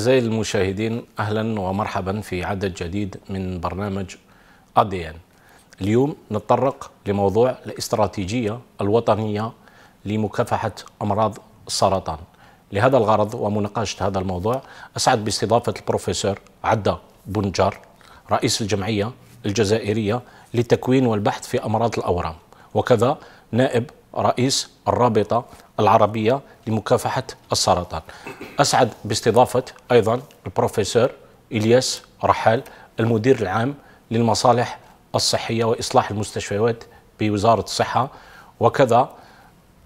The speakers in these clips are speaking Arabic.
أعزائي المشاهدين أهلا ومرحبا في عدد جديد من برنامج أديان اليوم نتطرق لموضوع الاستراتيجية الوطنية لمكافحة أمراض السرطان لهذا الغرض ومناقشة هذا الموضوع أسعد باستضافة البروفيسور عدة بنجار رئيس الجمعية الجزائرية للتكوين والبحث في أمراض الأورام وكذا نائب رئيس الرابطة العربية لمكافحة السرطان أسعد باستضافة أيضا البروفيسور إلياس رحال المدير العام للمصالح الصحية وإصلاح المستشفيات بوزارة الصحة وكذا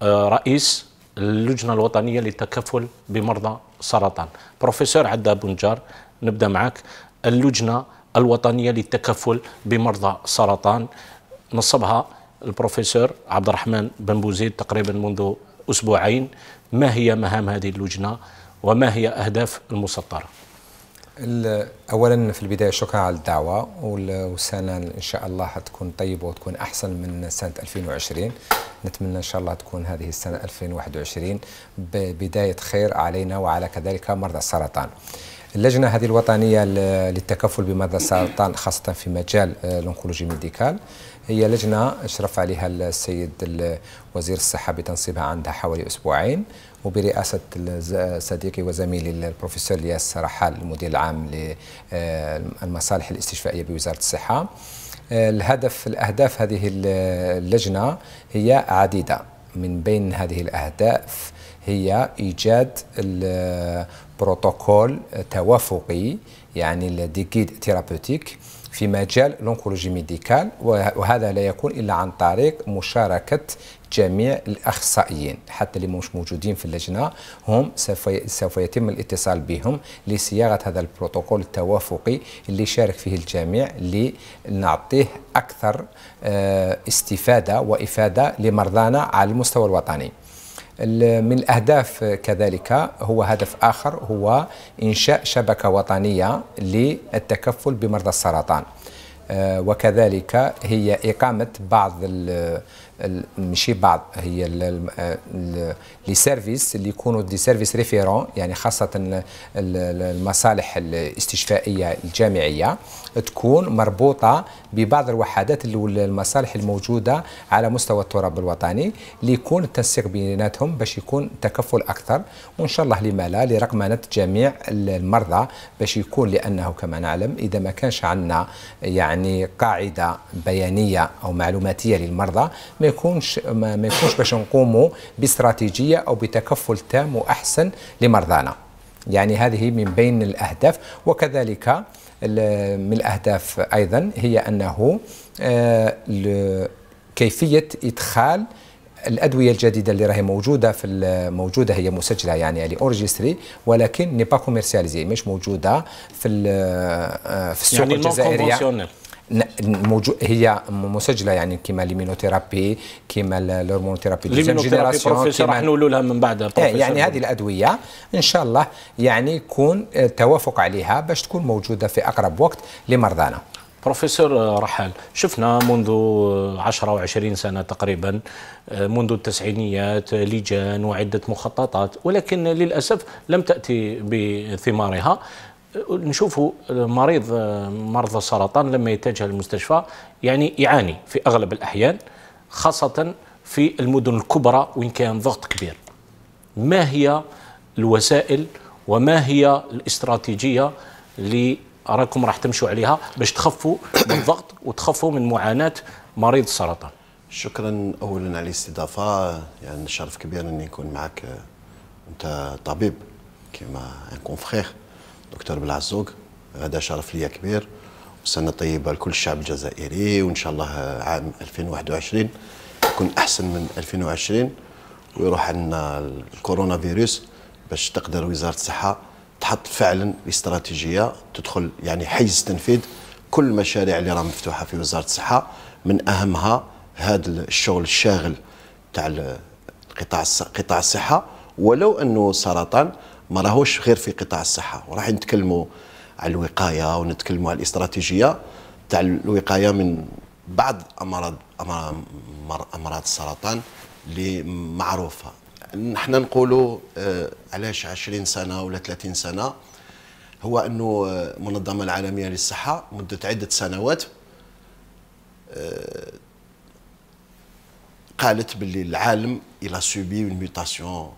آه، رئيس اللجنة الوطنية للتكفل بمرضى السرطان بروفيسور عدا بنجار نبدأ معك اللجنة الوطنية للتكفل بمرضى السرطان نصبها البروفيسور عبد الرحمن بن بوزيد تقريبا منذ أسبوعين ما هي مهام هذه اللجنة وما هي أهداف المسطرة أولا في البداية شكرا على الدعوة والسنة إن شاء الله تكون طيبة وتكون أحسن من سنة 2020 نتمنى إن شاء الله تكون هذه السنة 2021 ببداية خير علينا وعلى كذلك مرضى السرطان اللجنه هذه الوطنيه للتكفل بمرضى السرطان خاصه في مجال آه، الانكولوجي ميديكال هي لجنه اشرف عليها السيد وزير الصحه بتنصيبها عندها حوالي اسبوعين وبرئاسه صديقي وزميلي البروفيسور الياس رحال المدير العام للمصالح آه، الاستشفائيه بوزاره الصحه آه، الهدف الاهداف هذه اللجنه هي عديده من بين هذه الاهداف هي ايجاد بروتوكول توافقي يعني كيد ثيرابيوتيك في مجال الأنكولوجي ميديكال وهذا لا يكون إلا عن طريق مشاركة جميع الأخصائيين حتى اللي مش موجودين في اللجنة هم سوف يتم الاتصال بهم لصياغة هذا البروتوكول التوافقي اللي يشارك فيه الجميع لنعطيه أكثر آه، استفادة وإفادة لمرضانا على المستوى الوطني من الاهداف كذلك هو هدف اخر هو انشاء شبكه وطنيه للتكفل بمرضى السرطان آه، وكذلك هي اقامه بعض مشي بعض هي لي سيرفيس اللي يكونوا دي سيرفيس ريفيرون يعني خاصه المصالح الاستشفائيه الجامعيه تكون مربوطه ببعض الوحدات والمصالح الموجوده على مستوى التراب الوطني ليكون التنسيق بيناتهم باش يكون تكفل اكثر وان شاء الله لما لا لرقمنه جميع المرضى باش يكون لانه كما نعلم اذا ما كانش عندنا يعني قاعده بيانيه او معلوماتيه للمرضى ما يكونش ما يكونش باش نقوموا باستراتيجيه او بتكفل تام واحسن لمرضانا يعني هذه من بين الأهداف وكذلك من الأهداف أيضا هي أنه آه، كيفية إدخال الادويه الجديده اللي راهي موجوده في موجوده هي مسجله يعني اللي ولكن ني با كوميرسياليزي مش موجوده في آه، في السوق يعني الجزائريه هي مسجله يعني كيما ليمينوثيرابي كيما الهرمونوثيرابي دوزيام جينيراسيون راح نقولوا لها من بعد إيه، يعني هذه الادويه ان شاء الله يعني يكون آه، توافق عليها باش تكون موجوده في اقرب وقت لمرضانا بروفيسور آه، رحال شفنا منذ 10 و 20 سنة تقريبا آه، منذ التسعينيات لجان وعدة مخططات ولكن للأسف لم تأتي بثمارها نشوفوا مريض آه، مرضى السرطان لما يتجه للمستشفى يعني يعاني في اغلب الاحيان خاصه في المدن الكبرى وين كان ضغط كبير ما هي الوسائل وما هي الاستراتيجيه اللي راكم راح تمشوا عليها باش تخفوا من الضغط وتخفوا من معاناه مريض السرطان شكرا اولا على الاستضافه يعني شرف كبير اني نكون معك آه، انت طبيب كما ان كونفرير دكتور بلعزوق هذا شرف ليا كبير وسنه طيبه لكل الشعب الجزائري وان شاء الله عام 2021 يكون احسن من 2020 ويروح عندنا الكورونا فيروس باش تقدر وزاره الصحه تحط فعلا استراتيجيه تدخل يعني حيز تنفيذ كل المشاريع اللي راه مفتوحه في وزاره الصحه من اهمها هذا الشغل الشاغل تاع قطاع قطاع الصحه ولو انه السرطان ما راهوش غير في قطاع الصحه وراح نتكلموا على الوقايه ونتكلموا على الاستراتيجيه تاع الوقايه من بعض امراض امراض السرطان اللي معروفه نحن نقولوا آه، علاش 20 سنه ولا 30 سنه هو انه المنظمه آه، العالميه للصحه مده عده سنوات آه، قالت باللي العالم الى سوبي اون ميوتاسيون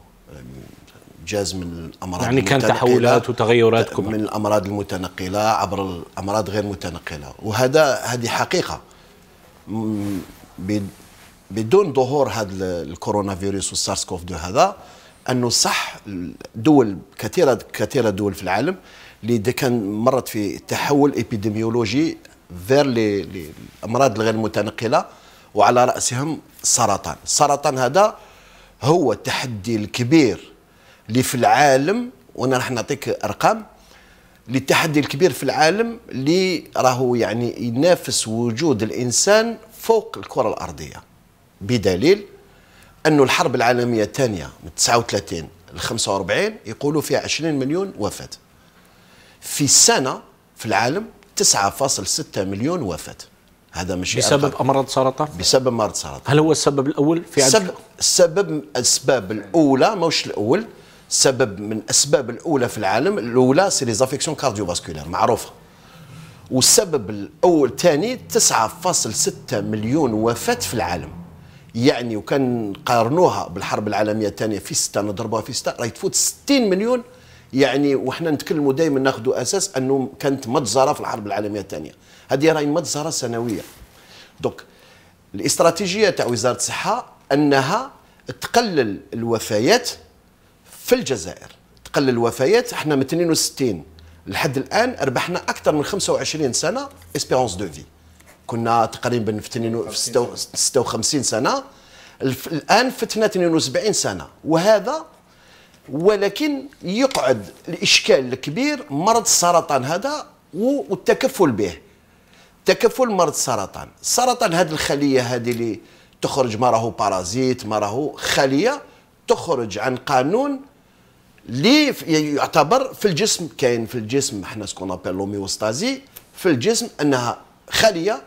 من الامراض يعني كان تحولات وتغيرات كبرى من الامراض المتنقله عبر الامراض غير متنقله وهذا هذه حقيقه بدون ظهور هذا الكورونا فيروس والسارس كوف دو هذا انه صح دول كثيره كثيره دول في العالم اللي كان مرت في تحول ايبيديميولوجي فير الامراض الغير متنقله وعلى راسهم السرطان السرطان هذا هو التحدي الكبير اللي في العالم وانا راح نعطيك ارقام للتحدي الكبير في العالم اللي راهو يعني ينافس وجود الانسان فوق الكره الارضيه بدليل انه الحرب العالميه الثانيه من 39 ل 45 يقولوا فيها 20 مليون وفاه في السنه في العالم 9.6 مليون وفاه هذا مش يعني بسبب امراض سرطان بسبب مرض سرطان هل هو السبب الاول في السبب السبب الاسباب الاولى ماهوش الاول سبب من الاسباب الاولى في العالم الاولى سي لي زافيكسيون فاسكولير معروفه والسبب الاول الثاني 9.6 مليون وفاه في العالم يعني وكان قارنوها بالحرب العالميه الثانيه في سته نضربوها في سته راهي تفوت 60 مليون يعني وحنا نتكلموا دائما ناخذوا اساس انه كانت مجزره في الحرب العالميه الثانيه هذه راهي مجزره سنويه دوك الاستراتيجيه تاع وزاره الصحه انها تقلل الوفيات في الجزائر تقلل الوفيات احنا من 62 لحد الان ربحنا اكثر من 25 سنه اسبيرونس دو في كنا تقريبا في 56 سنه الان فتنا 72 سنه وهذا ولكن يقعد الاشكال الكبير مرض السرطان هذا والتكفل به تكفل مرض السرطان السرطان هذه الخليه هذه اللي تخرج ما راهو بارازيت ما راهو خليه تخرج عن قانون اللي يعتبر في الجسم كاين في الجسم احنا سكون ابل لوميوستازي في الجسم انها خليه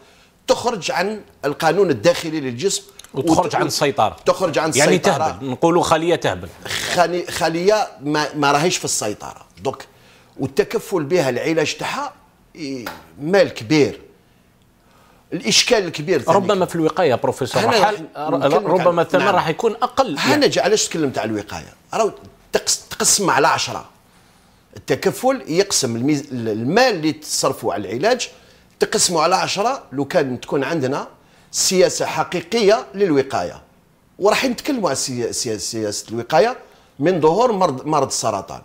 تخرج عن القانون الداخلي للجسم وتخرج عن السيطره تخرج عن يعني السيطره يعني تهبل نقولوا خليه تهبل خلي خليه ما, ما راهيش في السيطره دوك والتكفل بها العلاج تاعها إيه، مال كبير الاشكال الكبير ربما في الوقايه بروفيسور رحل ربما الثمن نعم. راح يكون اقل انا يعني. علاش تكلمت على الوقايه راهو تقسم على عشرة التكفل يقسم الميز... المال اللي تصرفوا على العلاج تقسمه على عشرة لو كان تكون عندنا سياسه حقيقيه للوقايه وراح نتكلموا على سياسه الوقايه من ظهور مرض مرض السرطان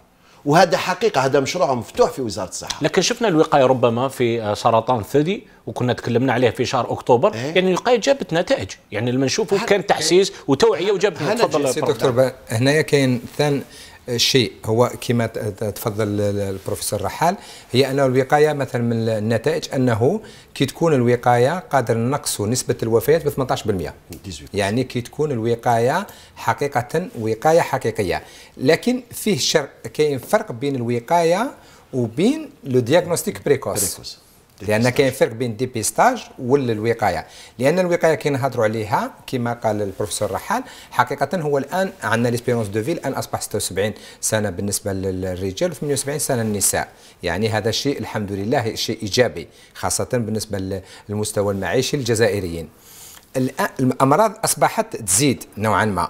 وهذا حقيقه هذا مشروع مفتوح في وزاره الصحه لكن شفنا الوقايه ربما في آه، سرطان الثدي وكنا تكلمنا عليه في شهر اكتوبر إيه؟ يعني الوقايه جابت نتائج يعني لما نشوفه كان تحسيس وتوعيه وجابت تفضل دكتور هنايا كاين ثان شيء هو كما تفضل البروفيسور رحال هي أن الوقاية مثلا من النتائج أنه كي تكون الوقاية قادر نقصوا نسبة الوفيات ب 18% يعني كي تكون الوقاية حقيقة وقاية حقيقية لكن فيه شر كاين فرق بين الوقاية وبين لو بريكوس, بريكوس لان كاين فرق بين ديبيستاج والوقايه لان الوقايه كي نهضروا عليها كما قال البروفيسور رحال حقيقه هو الان عندنا ليسبيرونس دو فيل الان اصبح 76 سنه بالنسبه للرجال و78 سنه للنساء يعني هذا الشيء الحمد لله شيء ايجابي خاصه بالنسبه للمستوى المعيشي للجزائريين الامراض اصبحت تزيد نوعا ما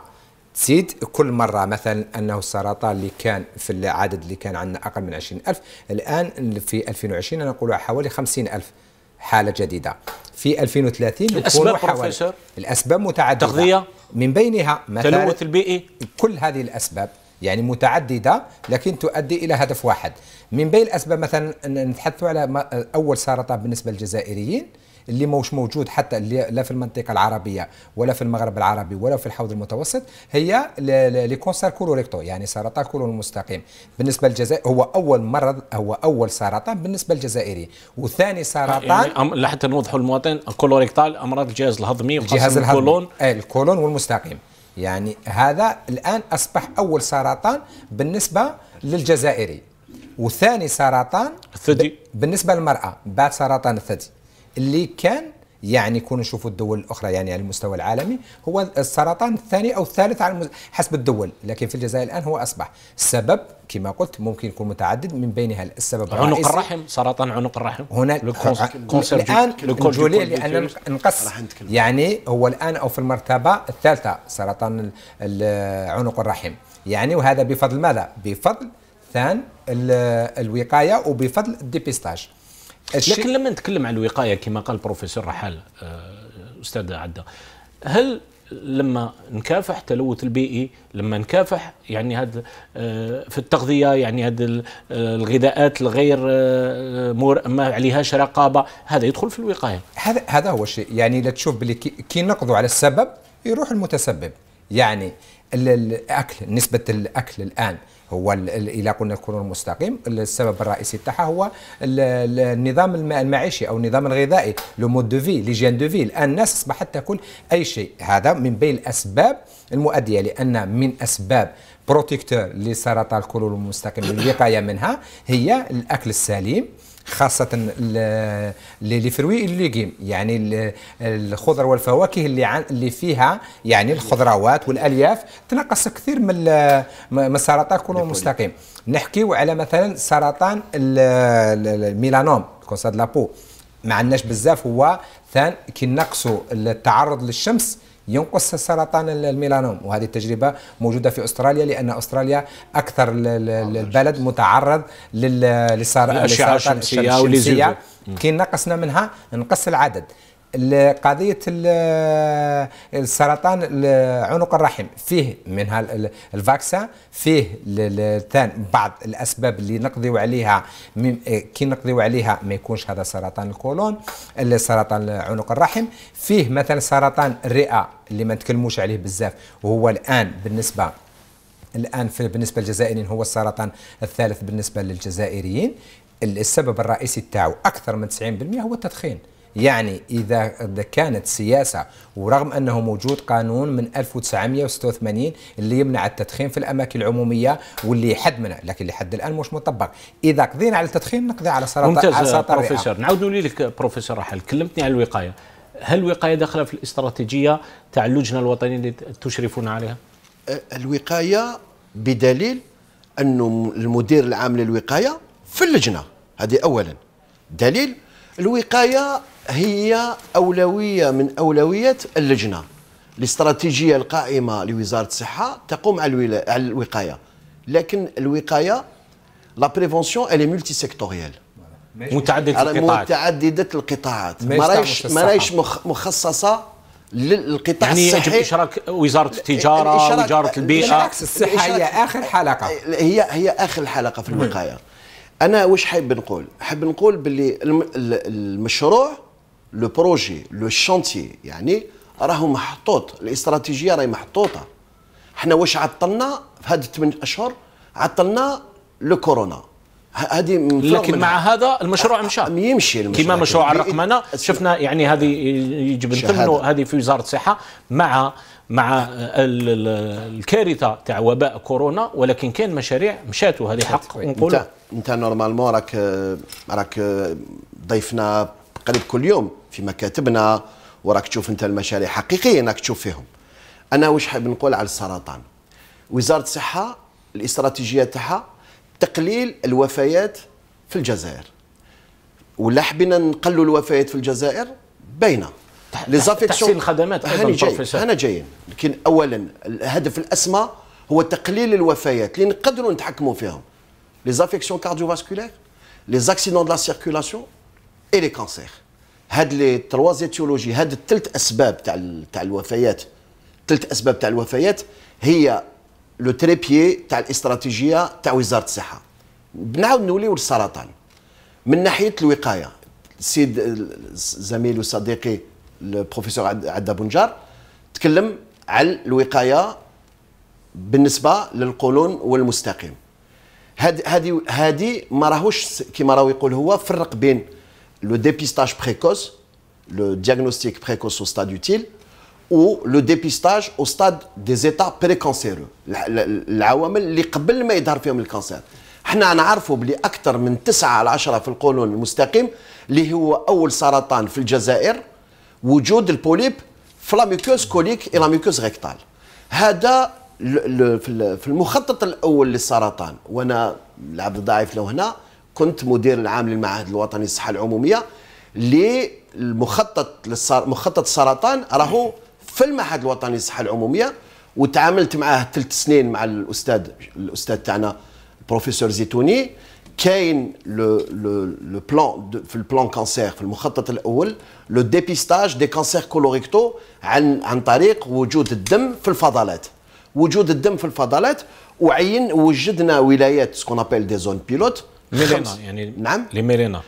تزيد كل مرة مثلا أنه السرطان اللي كان في العدد اللي كان عندنا أقل من 20 ألف الآن في 2020 انا نقول حوالي 50 ألف حالة جديدة في 2030 الأسباب حوالي الأسباب متعددة تغذية من بينها مثلا التلوث البيئي كل هذه الأسباب يعني متعددة لكن تؤدي إلى هدف واحد من بين الأسباب مثلا نتحدث على أول سرطان بالنسبة للجزائريين اللي موش موجود حتى لا في المنطقه العربيه ولا في المغرب العربي ولا في الحوض المتوسط هي لي كونسار كولوريكتو يعني سرطان كولون المستقيم بالنسبه للجزائر هو اول مرض هو اول سرطان بالنسبه للجزائري وثاني سرطان يعني لحتى نوضحوا المواطن كولوريكتال امراض الجهاز الهضمي الجهاز الهضمي الكولون إيه، الكولون والمستقيم يعني هذا الان اصبح اول سرطان بالنسبه للجزائري وثاني سرطان الثدي بالنسبه للمراه بعد سرطان الثدي اللي كان يعني كونوا نشوفوا الدول الاخرى يعني على المستوى العالمي هو السرطان الثاني او الثالث على المز... حسب الدول لكن في الجزائر الان هو اصبح السبب كما قلت ممكن يكون متعدد من بينها السبب عنق الرحم سرطان عنق الرحم هنا الان نجوليه لان نقص يعني هو الان او في المرتبه الثالثه سرطان عنق الرحم يعني وهذا بفضل ماذا؟ بفضل ثان الوقايه وبفضل الديبيستاج لكن لما نتكلم عن الوقايه كما قال البروفيسور رحال آه، استاذ عدا هل لما نكافح التلوث البيئي لما نكافح يعني هذا آه، في التغذيه يعني هذا آه، الغذاءات الغير ما عليهاش رقابه هذا يدخل في الوقايه هذا هذا هو الشيء يعني لا تشوف بلي كي نقضوا على السبب يروح المتسبب يعني الاكل نسبه الاكل الان هو الى قلنا الكرون المستقيم السبب الرئيسي تاعها هو النظام المعيشي او النظام الغذائي لو مود دو في ليجين دو في الان الناس اصبحت تاكل اي شيء هذا من بين الاسباب المؤديه لان من اسباب بروتيكتور لسرطان الكولون المستقيم للوقايه منها هي الاكل السليم خاصه لي فروي الليجيم يعني الخضر والفواكه اللي اللي فيها يعني الخضروات والالياف تنقص كثير من من سرطان كولون مستقيم نحكيو على مثلا سرطان الميلانوم كونسا دلابو لابو ما عندناش بزاف هو ثان كي نقصوا التعرض للشمس ينقص سرطان الميلانوم وهذه التجربة موجودة في أستراليا لأن أستراليا أكثر آه، البلد متعرض للسرطان الشمسية, الشمسية كي نقصنا منها نقص العدد قضيه السرطان عنق الرحم فيه من الفاكسة فيه ثان بعض الاسباب اللي نقضيو عليها كي نقضيو عليها ما يكونش هذا سرطان الكولون سرطان عنق الرحم فيه مثلا سرطان الرئه اللي ما نتكلموش عليه بزاف وهو الان بالنسبه الان في بالنسبه للجزائريين هو السرطان الثالث بالنسبه للجزائريين السبب الرئيسي تاعو اكثر من 90% هو التدخين يعني إذا كانت سياسة ورغم أنه موجود قانون من 1986 اللي يمنع التدخين في الأماكن العمومية واللي يحد منه لكن لحد الآن مش مطبق إذا قضينا على التدخين نقضي على سرطان ممتاز بروفيسور نعود لي لك بروفيسور رحل كلمتني على الوقاية هل الوقاية داخلة في الاستراتيجية تاع اللجنة الوطنية اللي تشرفون عليها؟ الوقاية بدليل أنه المدير العام للوقاية في اللجنة هذه أولا دليل الوقايه هي أولوية من أولويات اللجنة الاستراتيجية القائمة لوزارة الصحة تقوم على الوقاية لكن الوقاية لا بريفونسيون الي مولتي سيكتوريال متعددة القطاعات متعددة القطاعات ما رايش مخصصة للقطاع يعني الصحي يجب اشراك وزاره التجاره وزاره البيئه بالعكس الصحه هي اخر حلقه هي هي اخر حلقه في الوقايه انا واش حاب نقول حاب نقول باللي المشروع لو بروجي لو شانتيي يعني راهو محطوط الاستراتيجيه راهي محطوطه حنا واش عطلنا في هاد الثمان اشهر عطلنا لو كورونا هذه لكن مع هذا المشروع مشى يمشي المشروع كما مشروع الرقمنه شفنا يعني هذه يجب نتمنوا هذه في وزاره الصحه مع مع الكارثه تاع وباء كورونا ولكن كاين مشاريع مشات وهذه حق طيب، نقول انت انت نورمالمون راك راك ضيفنا قريب كل يوم في مكاتبنا وراك تشوف انت المشاريع حقيقيه راك تشوف فيهم انا واش حاب نقول على السرطان وزاره الصحه الاستراتيجيه تاعها تقليل الوفيات في الجزائر ولا حبينا نقللوا الوفيات في الجزائر باينه ليزافيكسيون تحسين الخدمات ايضا جاي هنا جايين لكن اولا الهدف الاسمى هو تقليل الوفيات اللي نقدروا نتحكموا فيهم كارديو فاسكولير لي زاكسيدون دو لا سيركولاسيون اي لي كونسير هاد لي تروز ايتيولوجي هاد الثلاث اسباب تاع تاع الوفيات الثلاث اسباب تاع الوفيات هي لو تريبيي تاع الاستراتيجيه تاع وزاره الصحه بنعاود نوليو للسرطان من ناحيه الوقايه السيد زميل وصديقي البروفيسور عدا بنجار تكلم على الوقايه بالنسبه للقولون والمستقيم هذه هذه ما راهوش كيما راهو يقول هو فرق بين le dépistage précoce, le diagnostic précoce au stade utile, ou le dépistage au stade des états précancéreux العوامل اللي قبل ما يظهر فيهم الكانسير حنا نعرفوا بلي اكثر من 9 على 10 في القولون المستقيم اللي هو اول سرطان في الجزائر وجود البوليب في كوليك اي لا ريكتال هذا في المخطط الاول للسرطان وانا العبد ضعيف لو هنا كنت مدير العام للمعهد الوطني للصحه العموميه للمخطط للصار مخطط السرطان راهو في المعهد الوطني للصحه العموميه وتعاملت معاه ثلاث سنين مع الاستاذ الاستاذ تاعنا البروفيسور زيتوني كاين لو لو لو بلان في البلان كانسير في المخطط الاول لو ديبيستاج دي كانسير كولوريكتو عن عن طريق وجود الدم في الفضلات وجود الدم في الفضلات وعين وجدنا ولايات سكون ابل دي زون بيلوت ميلينا يعني نعم لي ميلينا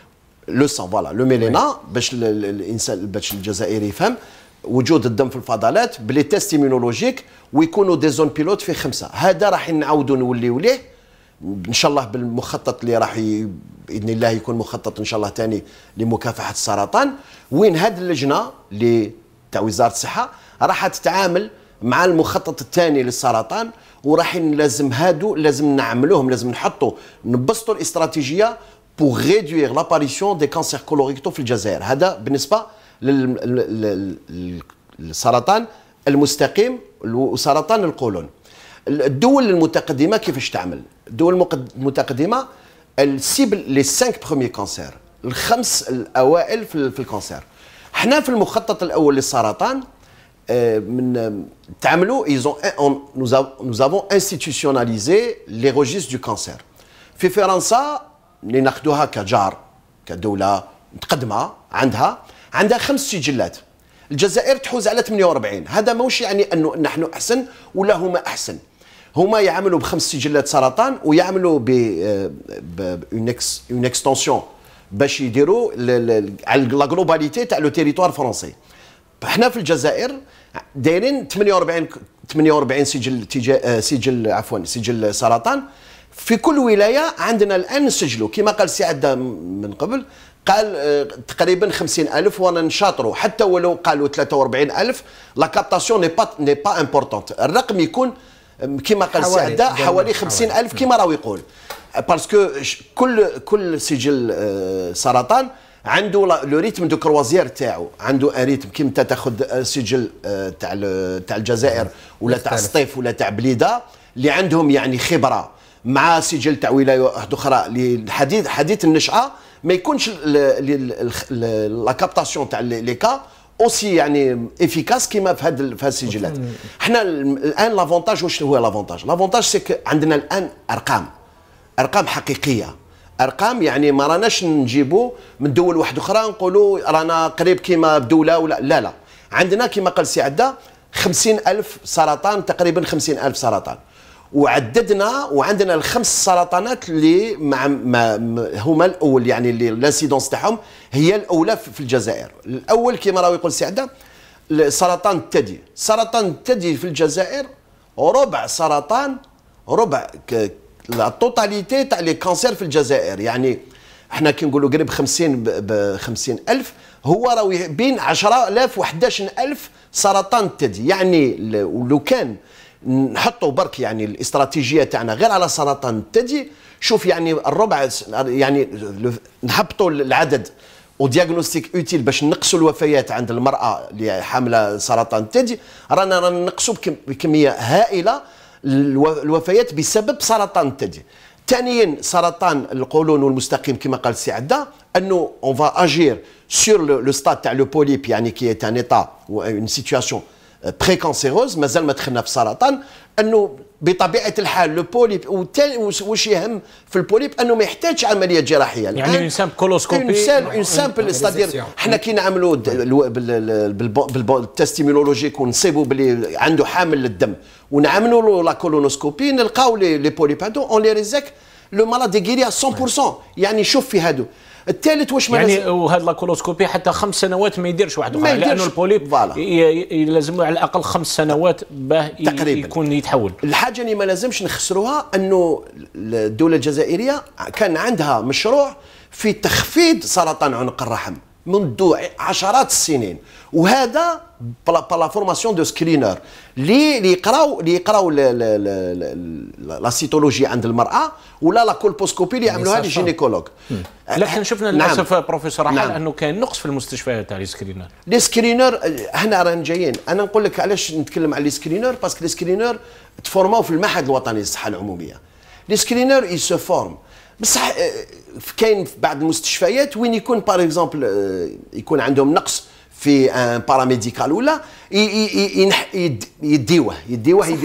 لو سون فوالا لو ميلينا باش الانسان باش الجزائري يفهم وجود الدم في الفضلات بلي تيست ايمونولوجيك ويكونوا دي زون بيلوت في خمسه هذا راح نعاودوا نوليو ليه ان شاء الله بالمخطط اللي راح ي... باذن الله يكون مخطط ان شاء الله ثاني لمكافحه السرطان وين هذه اللجنه اللي تاع وزاره الصحه راح تتعامل مع المخطط الثاني للسرطان وراح لازم هادو لازم نعملوهم لازم نحطوا نبسطوا الاستراتيجيه بوغ ريدوير لاباريسيون دي كانسير كولوريكتو في الجزائر هذا بالنسبه للسرطان المستقيم وسرطان القولون الدول المتقدمه كيفاش تعمل الدول المتقدمه السيبل لي 5 بروميي كانسير الخمس الاوائل في الكانسير حنا في المخطط الاول للسرطان من تعملوا ايزون ont on, انستيتيوناليزي لي nous دو institutionnalisé في فرنسا اللي ناخذوها كجار كدوله متقدمه عندها عندها خمس سجلات الجزائر تحوز على 48 هذا ماهوش يعني انه نحن احسن ولا هما احسن هما يعملوا بخمس سجلات سرطان ويعملوا ب اون آه، اكستنسيون باش يديروا على لا جلوباليتي تاع لو تيريتوار فرونسي احنا في الجزائر دايرين 48 48 سجل تجا... آه، سجل عفوا سجل سرطان في كل ولايه عندنا الان نسجلوا كما قال سي من قبل قال آه، تقريبا 50000 وانا نشاطروا حتى ولو قالوا 43000 لا كابتاسيون ني با ني با امبورطونت الرقم يكون آه، كما قال سي عدا حوالي 50000 كما راهو يقول باسكو كل كل سجل سرطان عنده لو ريتم دو كروازير تاعو عنده ان ريتم كيما انت تاخذ آه، سجل آه، تاع تاع الجزائر ولا تاع سطيف ولا تاع بليده اللي عندهم يعني خبره مع سجل تاع ولايه واحده اخرى للحديث حديث النشاه ما يكونش لا كابتاسيون تاع لي كا اوسي يعني افيكاس كيما في هاد في هاد السجلات حنا الان لافونتاج واش هو لافونتاج لافونتاج سي عندنا الان ارقام ارقام حقيقيه ارقام يعني ما راناش نجيبو من دول واحده اخرى نقولوا رانا قريب كيما دوله ولا لا لا عندنا كيما قال سي عده 50000 ألف سرطان تقريبا 50000 ألف سرطان وعددنا وعندنا الخمس سرطانات اللي مع ما هما الاول يعني اللي لانسيدونس تاعهم هي الاولى في الجزائر الاول كيما راهو يقول سي عده سرطان الثدي سرطان الثدي في الجزائر ربع سرطان ربع لا توتاليتي تاع لي كانسير في الجزائر يعني احنا كي نقولوا قريب 50 ب 50 الف هو راهو بين 10000 و 11000 سرطان الثدي يعني لو كان نحطوا برك يعني الاستراتيجيه تاعنا غير على سرطان الثدي شوف يعني الربع يعني نحبطوا العدد ودياغنوستيك اوتيل باش نقصوا الوفيات عند المراه اللي حامله سرطان الثدي رانا نقصوا بكميه هائله الوفيات بسبب سرطان الثدي ثانيا سرطان القولون والمستقيم كما قال السي عدا انه اون فا اجير سور لو ستاد تاع لو بوليب يعني كي ان ايتا اون سيتياسيون بري كانسيروز مازال ما دخلنا في السرطان انه بطبيعه الحال لو بوليب واش يهم في البوليب انه ما يحتاجش عمليه جراحيه يعني اون سامبل كولوسكوبي اون سامبل ستادير حنا كي نعملوا بالتستيمولوجيك ونصيبوا بلي عنده حامل للدم ونعملوا له لا كولونوسكوبي نلقاو لي بوليب هادو اون لي ريزيك لو مالاد يغيري 100% يعني شوف في هادو الثالث واش ما يعني وهذا لاكولوسكوبي حتى خمس سنوات ما يديرش واحد اخر لانه البوليب لازم على الاقل خمس سنوات باه تقريبا يكون يتحول الحاجه اللي ما لازمش نخسروها انه الدوله الجزائريه كان عندها مشروع في تخفيض سرطان عنق الرحم منذ عشرات السنين وهذا بلا فورماسيون دو سكرينر اللي اللي يقراو اللي يقراو لا سيتولوجي عند المراه ولا لا كولبوسكوبي اللي يعملوها لي جينيكولوج hmm. لكن شفنا نعم. للاسف نعم. بروفيسور رحال نعم. انه كاين نقص في المستشفيات تاع لي سكرينر لي سكرينر هنا رانا جايين انا نقول لك علاش نتكلم على لي سكرينر باسكو لي سكرينر تفورماو في المعهد الوطني للصحه العموميه لي سكرينر يسو فورم بصح آه، كاين بعض المستشفيات وين يكون باغ اكزومبل آه، يكون عندهم نقص في ان آه، باراميديكال ولا يديوه يديوه يديروه في,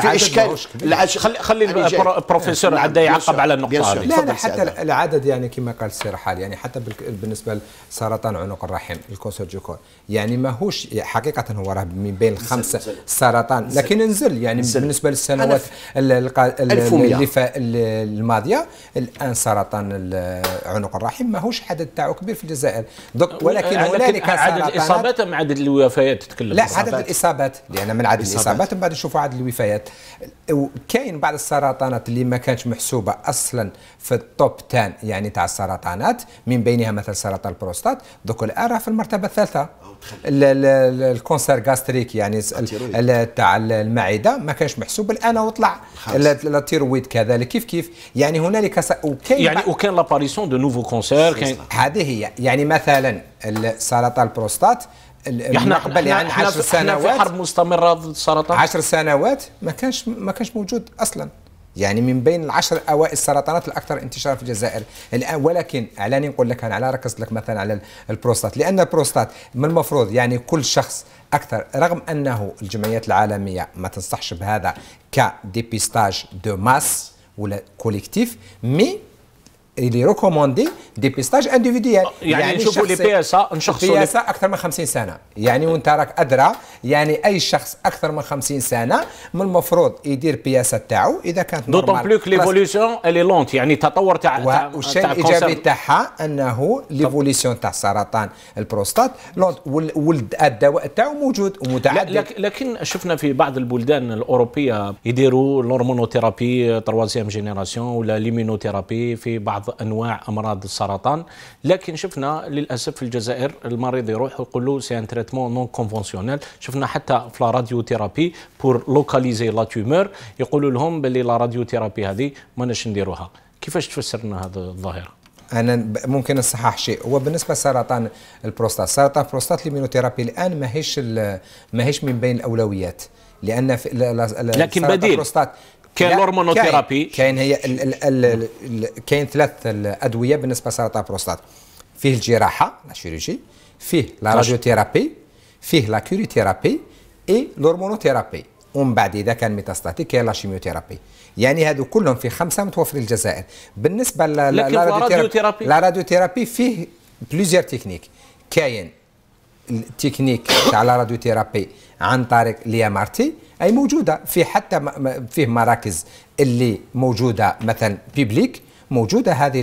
في اشكال خلي خلي يعني البروفيسور عدا يعقب على النقطه هذه لا, لا حتى العدد يعني كما قال السي رحال يعني حتى بالنسبه لسرطان عنق الرحم جوكور يعني ماهوش حقيقه هو راه من بين الخمسه سرطان لكن نزل يعني نزل. بالنسبه للسنوات الماضيه الان سرطان عنق الرحم ماهوش عدد تاعو كبير في الجزائر ولكن هنالك سرطان عدد الاصابات ام عدد الوفيات لا عدد الاصابات لان من عدد الاصابات من بعد نشوفوا عدد الوفيات وكاين بعض السرطانات اللي ما كانتش محسوبه اصلا في التوب 10 يعني تاع السرطانات من بينها مثلا سرطان البروستات دوك الان راه في المرتبه الثالثه الكونسير غاستريك يعني تاع المعده ما كانش محسوب الان وطلع التيرويد كذلك كيف كيف يعني هنالك وكاين يعني وكان لاباريسيون دو نوفو كونسير هذه هي يعني مثلا سرطان البروستات المقبل يعني 10 سنوات في حرب مستمره ضد السرطان 10 سنوات ما كانش ما كانش موجود اصلا يعني من بين العشر اوائل السرطانات الاكثر انتشارا في الجزائر الان ولكن علاني نقول لك انا على ركزت لك مثلا على البروستات لان البروستات من المفروض يعني كل شخص اكثر رغم انه الجمعيات العالميه ما تنصحش بهذا كديبيستاج دو ماس ولا كوليكتيف مي اللي ريكوموندي recommandé dépistage ah, يعني, يعني نشوفوا لي بي اس نشخصوا بي اس اكثر من 50 سنه يعني وانت راك ادرى يعني اي شخص اكثر من 50 سنه من المفروض يدير بي اس تاعو اذا كانت دوطون بلو كو ليفوليسيون الي لونت يعني التطور تاع والشيء الايجابي تاعها انه ليفوليسيون تاع سرطان البروستات لونت والدواء تاعو موجود ومتعدد لكن شفنا في بعض البلدان الاوروبيه يديروا الهرمونوثيرابي تروازيام جينيراسيون ولا ليمينوثيرابي في بعض بعض انواع امراض السرطان لكن شفنا للاسف في الجزائر المريض يروح ويقول له سي ان تريتمون نون كونفونسيونيل شفنا حتى في لا راديو تيرابي بور لوكاليزي لا تومور يقولوا لهم باللي لا راديو تيرابي هذه ماناش نديروها كيفاش تفسر لنا هذه الظاهره انا ممكن نصحح شيء هو بالنسبه لسرطان البروستات سرطان البروستات الاميونوثيرابي الان ماهيش ماهيش من بين الاولويات لان لكن بديل البروستات كاين الهرمونوثيرابي كاين هي كاين ثلاث ادويه بالنسبه لسرطان البروستات فيه الجراحه لا شيروجي فيه لا راديوثيرابي فيه لا كوريثيرابي اي لورمونوثيرابي ومن بعد اذا كان ميتاستاتيك كاين لا شيميوثيرابي يعني هذو كلهم في خمسه متوفرين الجزائر بالنسبه راديوثيرابي لا راديوثيرابي فيه بليزيور تكنيك كاين التكنيك تاع لا راديوثيرابي عن طريق لي ار تي اي موجوده في حتى فيه مراكز اللي موجوده مثلا بيبليك موجوده هذه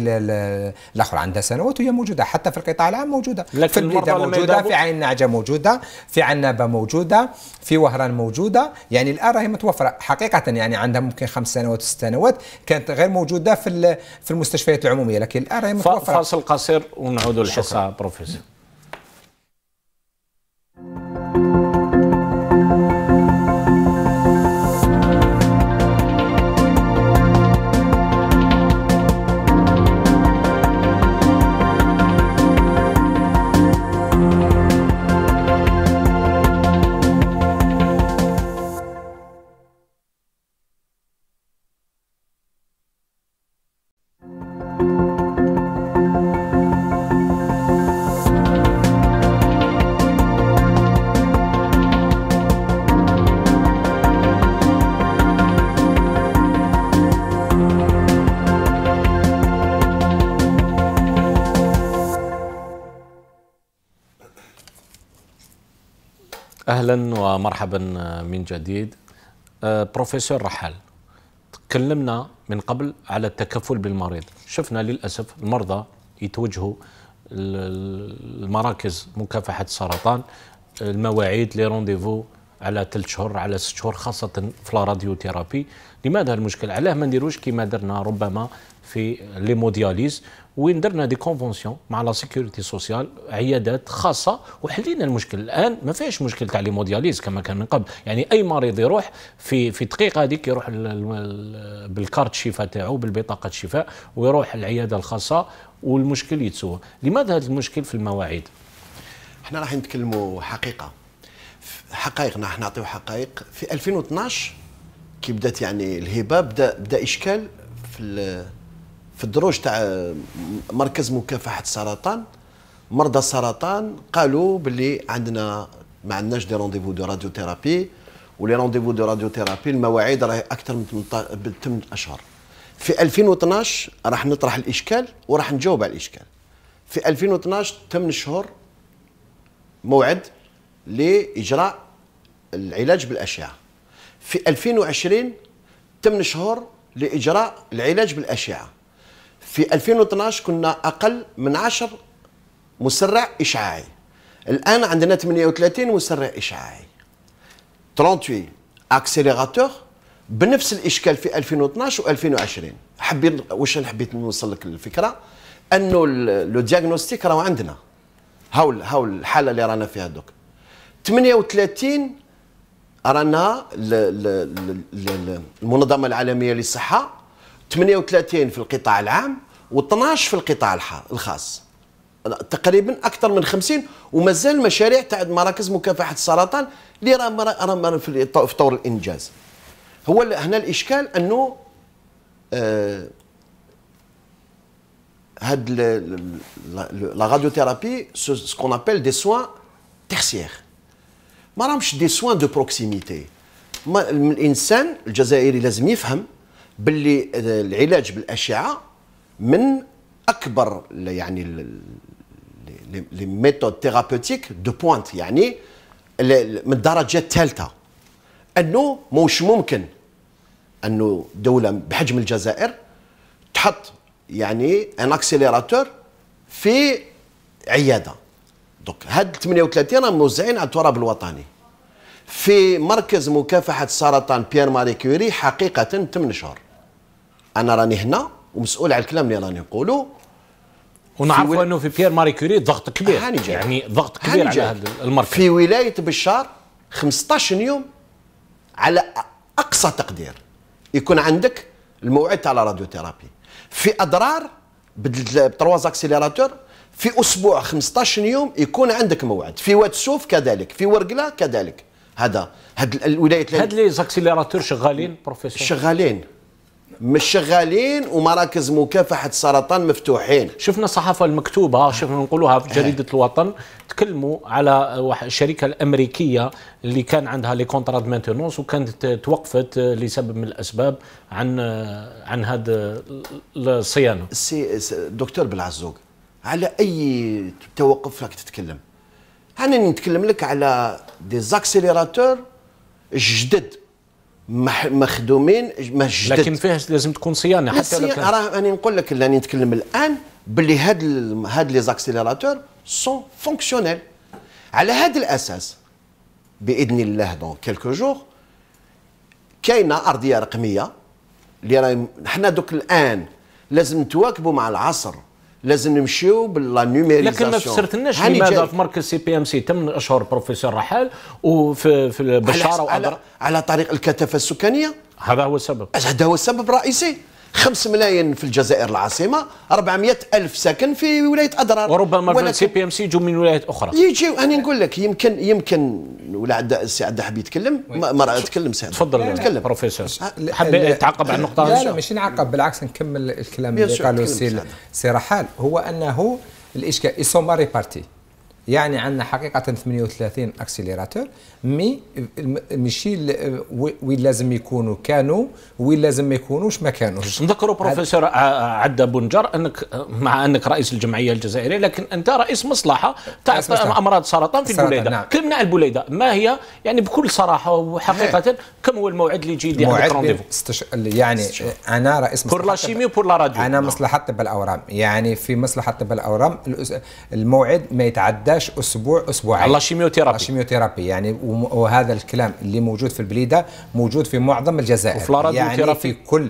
الاخرى عندها سنوات وهي موجوده حتى في القطاع العام موجوده لكن في البليده موجوده في عين نعجه موجوده في عنابه موجوده في وهران موجوده يعني الان راهي متوفره حقيقه يعني عندها ممكن خمس سنوات ست سنوات كانت غير موجوده في في المستشفيات العموميه لكن الان راهي متوفره فاصل قصير ونعود للحصه بروفيسور اهلا ومرحبا آه، من جديد آه، بروفيسور رحال تكلمنا من قبل على التكفل بالمريض شفنا للاسف المرضى يتوجهوا المراكز مكافحه السرطان المواعيد لي رونديفو على ثلاث شهور على ست شهور خاصه في الراديوثيرابي لماذا المشكل علاه ما نديروش كما درنا ربما في ليمودياليز وين درنا دي كونفونسيون مع لا سيكوريتي سوسيال عيادات خاصه وحلينا المشكل الان ما فيهاش مشكل تاع لي مودياليز كما كان من قبل يعني اي مريض يروح في في دقيقه هذيك يروح بالكارت شفاء تاعو بالبطاقه الشفاء ويروح العياده الخاصه والمشكل يتسوى لماذا هذا المشكل في المواعيد احنا راح نتكلموا حقيقه حقائقنا راح نعطيو حقائق في 2012 كي بدات يعني الهبه بدا بدا اشكال في في الدروج تاع مركز مكافحه السرطان مرضى السرطان قالوا باللي عندنا ما عندناش دي رونديفو دو راديو ثيرابي ولي رونديفو دو راديو ثيرابي المواعيد راهي اكثر من 8 اشهر في 2012 راح نطرح الاشكال وراح نجاوب على الاشكال في 2012 8 شهور موعد لاجراء العلاج بالاشعه في 2020 8 شهور لاجراء العلاج بالاشعه في 2012 كنا اقل من 10 مسرع اشعاعي الان عندنا 38 مسرع اشعاعي 38 اكسيليراتور بنفس الاشكال في 2012 و2020 حبيت واش حبيت نوصل لك الفكره انه لو دياغنوستيك راهو عندنا هاو هاو الحاله اللي رانا فيها دوك 38 رانا المنظمه العالميه للصحه 38 في القطاع العام و12 في القطاع الخاص تقريبا اكثر من 50 ومازال مشاريع تاع مراكز مكافحه السرطان اللي راه في طور الانجاز هو هنا الاشكال انه آه هاد لا راديوثيرابي سكون ابل دي سوا تيرسيير ما راهمش دي سوا دو بروكسيميتي الانسان الجزائري لازم يفهم باللي العلاج بالاشعه من اكبر يعني لي ميثود ثيرابوتيك دو بوينت يعني من الدرجه الثالثه انه مش ممكن انه دوله بحجم الجزائر تحط يعني ان اكسيليراتور في عياده دوك هاد 38 راه موزعين على التراب الوطني في مركز مكافحه السرطان بيير ماري كوري حقيقه 8 شهور انا راني هنا ومسؤول على الكلام اللي راني نقوله ونعرفوا انه في بيير ماري كوري ضغط كبير يعني ضغط كبير على هذا المركز في ولايه بشار 15 يوم على اقصى تقدير يكون عندك الموعد تاع لا ثيرابي في اضرار بدل بترواز اكسيليراتور في اسبوع 15 يوم يكون عندك موعد في واد سوف كذلك في ورقله كذلك هذا هاد الولايات هاد لي زاكسيليراتور شغالين بروفيسور شغالين مش شغالين ومراكز مكافحه السرطان مفتوحين شفنا الصحافه المكتوبه شفنا نقولوها في جريده إيه. الوطن تكلموا على الشركه الامريكيه اللي كان عندها لي كونترا دو وكانت توقفت لسبب من الاسباب عن عن هذا الصيانه سي دكتور بالعزوق على اي توقف راك تتكلم انا نتكلم لك على دي زاكسيليراتور جدد مخدومين مجدد لكن فيها لازم تكون صيانه حتى لو كان راه راني نقول لك راني نتكلم الان باللي هاد هاد لي زاكسيليراتور سون فونكسيونيل على هذا الاساس باذن الله دون كيلكو جور كاينه ارضيه رقميه اللي راهي حنا دوك الان لازم نتواكبوا مع العصر لازم نمشيو باللا نوميريزاسيون لكن ما فسرتناش لماذا في مركز سي بي ام سي تم اشهر بروفيسور رحال وفي في البشاره على, على, على طريق الكثافه السكانيه هذا هو السبب هذا هو السبب الرئيسي 5 ملايين في الجزائر العاصمه 400 الف ساكن في ولايه اضرار وربما سي بي ام سي يجوا من ولايات اخرى يجي انا نقول لك يمكن يمكن ولا عد السي عبد الحبيب يتكلم ما راه يتكلم سي تفضل تكلم بروفيسور حاب يتعقب على النقطه لا لا ماشي نعقب بالعكس نكمل الكلام اللي قالوا سي رحال هو انه الاشكال سون ماري بارتي يعني عندنا حقيقه 38 اكسيليراتور مي ماشي وين لازم يكونوا كانوا وين لازم ما يكونوش ما كانوش نذكروا بروفيسور عدى بنجر انك مع انك رئيس الجمعيه الجزائريه لكن انت رئيس مصلحه تاع امراض سرطان في البليده نعم. كلمنا على البليده ما هي يعني بكل صراحه وحقيقه نعم. كم هو الموعد اللي يجي يدي موعد استش... يعني استش... انا رئيس مصلحه بور لا شيمي وبور لا راديو انا مصلحه طب الاورام يعني في مصلحه طب الاورام الموعد ما يتعدى 11 اسبوع اسبوعين الله على الشيميوثيرابي يعني وهذا الكلام اللي موجود في البليده موجود في معظم الجزائر يعني في كل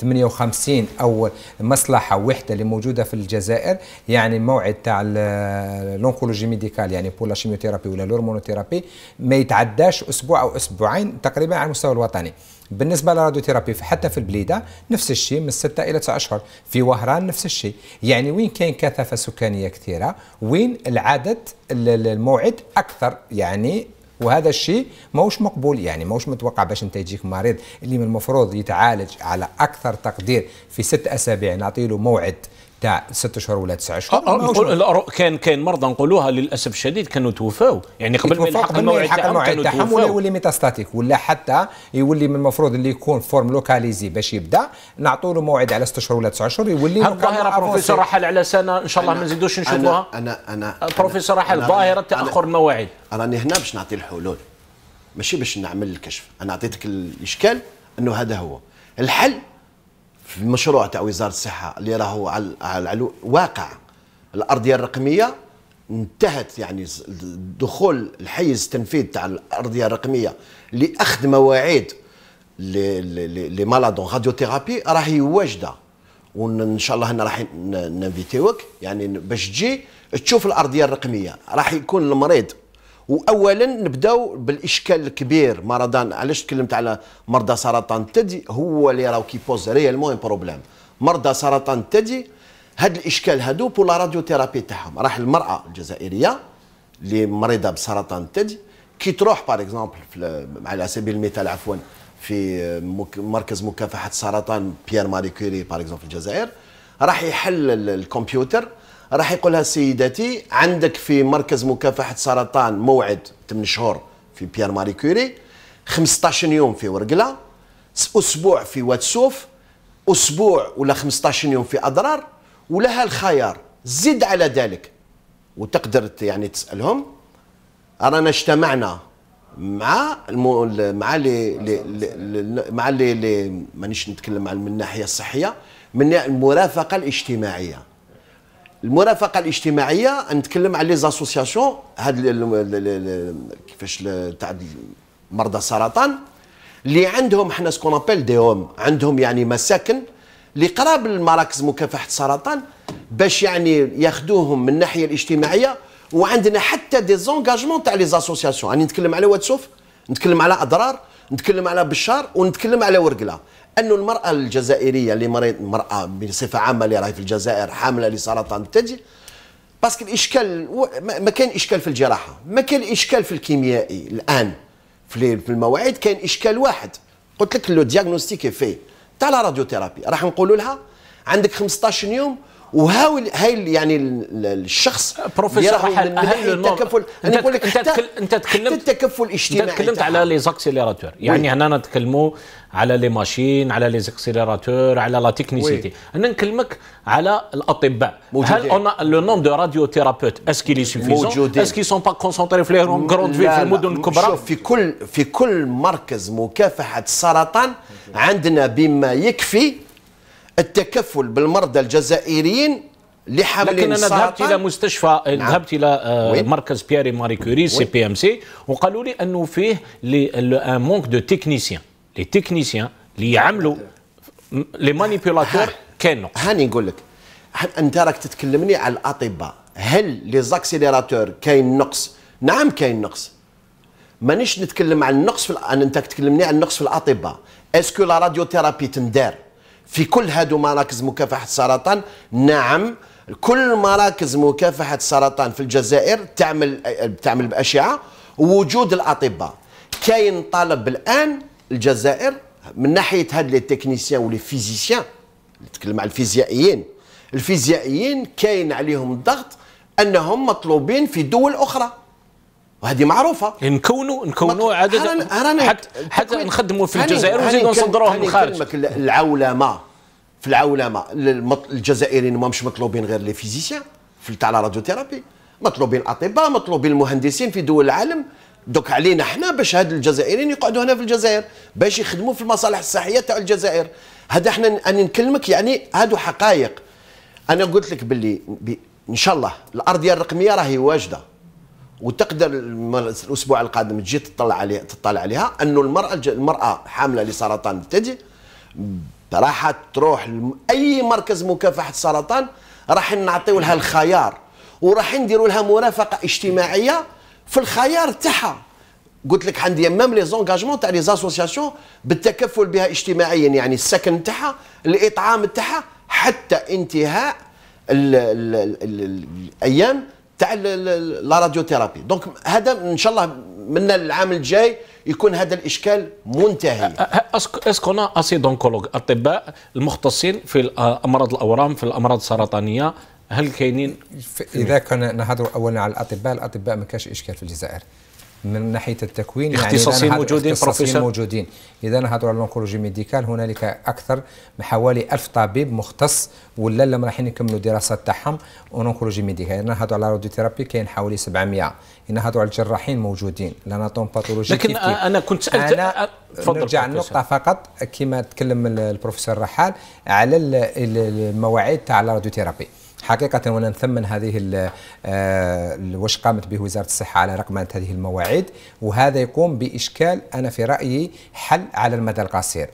58 او مصلحه وحده اللي موجوده في الجزائر يعني الموعد تاع الانكولوجي ميديكال يعني بولا شيميوثيرابي ولا الهرمونوثيرابي ما يتعداش اسبوع او اسبوعين تقريبا على المستوى الوطني بالنسبه للراديوثيرابي حتى في البليده نفس الشيء من 6 الى 9 اشهر في وهران نفس الشيء يعني وين كاين كثافه سكانيه كثيره وين العدد الموعد اكثر يعني وهذا الشيء ماهوش مقبول يعني ماهوش متوقع باش انت يجيك مريض اللي من المفروض يتعالج على اكثر تقدير في ست اسابيع نعطي له موعد تاع ست شهور ولا تسع شهور آه، آه، كان كان مرضى نقولوها للاسف الشديد كانوا توفاو يعني قبل ما يلحق الموعد تاعهم ولا يولي ميتاستاتيك ولا حتى يولي من المفروض اللي يكون فورم لوكاليزي باش يبدا نعطوا له موعد على ست شهور ولا تسع شهور يولي الظاهره بروفيسور رحل على سنه ان شاء الله ما نزيدوش نشوفوها انا انا, أنا بروفيسور رحل ظاهره تاخر المواعيد راني هنا باش نعطي الحلول ماشي باش نعمل الكشف انا عطيتك الاشكال انه هذا هو الحل في مشروع تاع وزاره الصحه اللي راهو على على واقع الارضيه الرقميه انتهت يعني دخول الحيز التنفيذ تاع الارضيه الرقميه لاخذ مواعيد لي مالادون راديوثيرابي راهي واجده وان شاء الله هنا راح ننفيتيوك يعني باش تجي تشوف الارضيه الرقميه راح يكون المريض واولا نبداو بالاشكال الكبير مرضان علاش تكلمت على مرضى سرطان الثدي هو اللي راهو كيبوز ريالمون بروبليم مرضى سرطان الثدي هاد الاشكال هادو بولا راديو ثيرابي تاعهم راح المراه الجزائريه اللي مريضه بسرطان الثدي كي تروح باغ اكزومبل على سبيل المثال عفوا في مركز مكافحه السرطان بيير ماري كوري باغ اكزومبل في الجزائر راح يحل الكمبيوتر راح يقول لها سيدتي عندك في مركز مكافحه سرطان موعد 8 شهور في بيير ماري كوري 15 يوم في ورقله اسبوع في واتسوف اسبوع ولا 15 يوم في اضرار ولها الخيار زد على ذلك وتقدر يعني تسالهم رانا اجتمعنا مع المو... مع لي... لي... لي... مع لي... لي... مانيش نتكلم من الناحيه الصحيه من المرافقه الاجتماعيه المرافقه الاجتماعيه نتكلم على لي زاسوسياسيون هاد كيفاش تاع مرضى السرطان اللي عندهم حنا سكون ابل دي هوم عندهم يعني مساكن اللي قراب لمراكز مكافحه السرطان باش يعني ياخذوهم من الناحيه الاجتماعيه وعندنا حتى دي زونكاجمون تاع لي زاسوسياسيون راني يعني نتكلم على واتسوف نتكلم على اضرار نتكلم على بشار ونتكلم على ورقله انه المراه الجزائريه اللي مريض مراه بصفه عامه اللي راهي في الجزائر حامله لسرطان الثدي باسكو الاشكال ما كان اشكال في الجراحه ما كان اشكال في الكيميائي الان في المواعيد كان اشكال واحد قلت لك لو دياغنوستيك في تاع لا راديو ثيرابي راح نقولوا لها عندك 15 يوم وهاو هاي يعني الشخص بروفيسور حل من التكفل انا نقول لك انت حتى انت تكلمت التكفل الاجتماعي انت تكلمت على لي زاكسيليراتور يعني هنا نتكلموا على لي ماشين على لي زكسيليراتور على لا تكنيسيتي انا نكلمك على الاطباء هل اون لو نوم دو راديو ثيرابيوت اسكي لي سوفيزون اسكي سون با كونسونطري في لي كروند في المدن الكبرى شوف في كل في كل مركز مكافحه السرطان عندنا بما يكفي التكفل بالمرضى الجزائريين لحمل لكن انا ذهبت الى مستشفى نعم. ذهبت الى آه، مركز بييري ماري كوري سي بي ام سي وقالوا لي انه فيه لي مونك دو تكنيسيان لي تكنيسيان اللي يعملوا لي مانيبيولاتور كانوا هاني نقول لك انت راك تتكلمني على الاطباء هل لي زاكسيليراتور كاين نقص نعم كاين نقص مانيش نتكلم على النقص في الأ... انت تكلمني على النقص في الاطباء اسكو لا راديوثيرابي تندار في كل هادو مراكز مكافحه السرطان نعم كل مراكز مكافحه السرطان في الجزائر تعمل تعمل باشعه ووجود الاطباء كاين طلب الان الجزائر من ناحيه هاد لي تكنيسيان ولي فيزيسيان نتكلم على الفيزيائيين الفيزيائيين كاين عليهم الضغط انهم مطلوبين في دول اخرى وهذه معروفه نكونوا نكونوا عدد هرن حتى, حتى نخدموا في الجزائر ونزيدوا نصدروهم للخارج العولمه في العولمه الجزائريين ما مش مطلوبين غير لي فيزيسيان في تاع لا راديو ثيرابي مطلوبين اطباء مطلوبين مهندسين في دول العالم دوك علينا حنا باش هاد الجزائريين يقعدوا هنا في الجزائر باش يخدموا في المصالح الصحيه تاع الجزائر هذا حنا انا نكلمك يعني هادو حقائق انا قلت لك باللي ان شاء الله الارضيه الرقميه راهي واجده وتقدر الاسبوع القادم تجي تطلع عليها تطلع عليها انه المراه المراه حامله لسرطان الثدي راح تروح لاي مركز مكافحه السرطان راح نعطيو لها الخيار وراح نديروا لها مرافقه اجتماعيه في الخيار تاعها قلت لك عندي مام لي زونكاجمون تاع لي زاسوسياسيون بالتكفل بها اجتماعيا يعني السكن تاعها الاطعام تاعها حتى انتهاء الايام تاع لا ثيرابي دونك هذا ان شاء الله من العام الجاي يكون هذا الاشكال منتهي اسكو انا اسي اطباء المختصين في آه، امراض الاورام في الامراض السرطانيه هل كاينين اذا كنا نهضروا اولا على الاطباء الاطباء ما كاش اشكال في الجزائر من ناحيه التكوين يعني اختصاصيين يعني موجودين اختصاصيين موجودين اذا نهضروا على الانكولوجي ميديكال هنالك اكثر من حوالي 1000 طبيب مختص ولا اللي رايحين يكملوا الدراسات تاعهم اونكولوجي ميديكال نهضروا على راديوثيرابي كاين حوالي 700 نهضروا على الجراحين موجودين لاناتوم باثولوجي لكن كيف كيف. انا كنت سالت أنا نرجع النقطة فقط كما تكلم البروفيسور رحال على المواعيد تاع الراديوثيرابي حقيقة وانا نثمن هذه آه، واش قامت به وزارة الصحة على رقم هذه المواعيد وهذا يقوم بإشكال أنا في رأيي حل على المدى القصير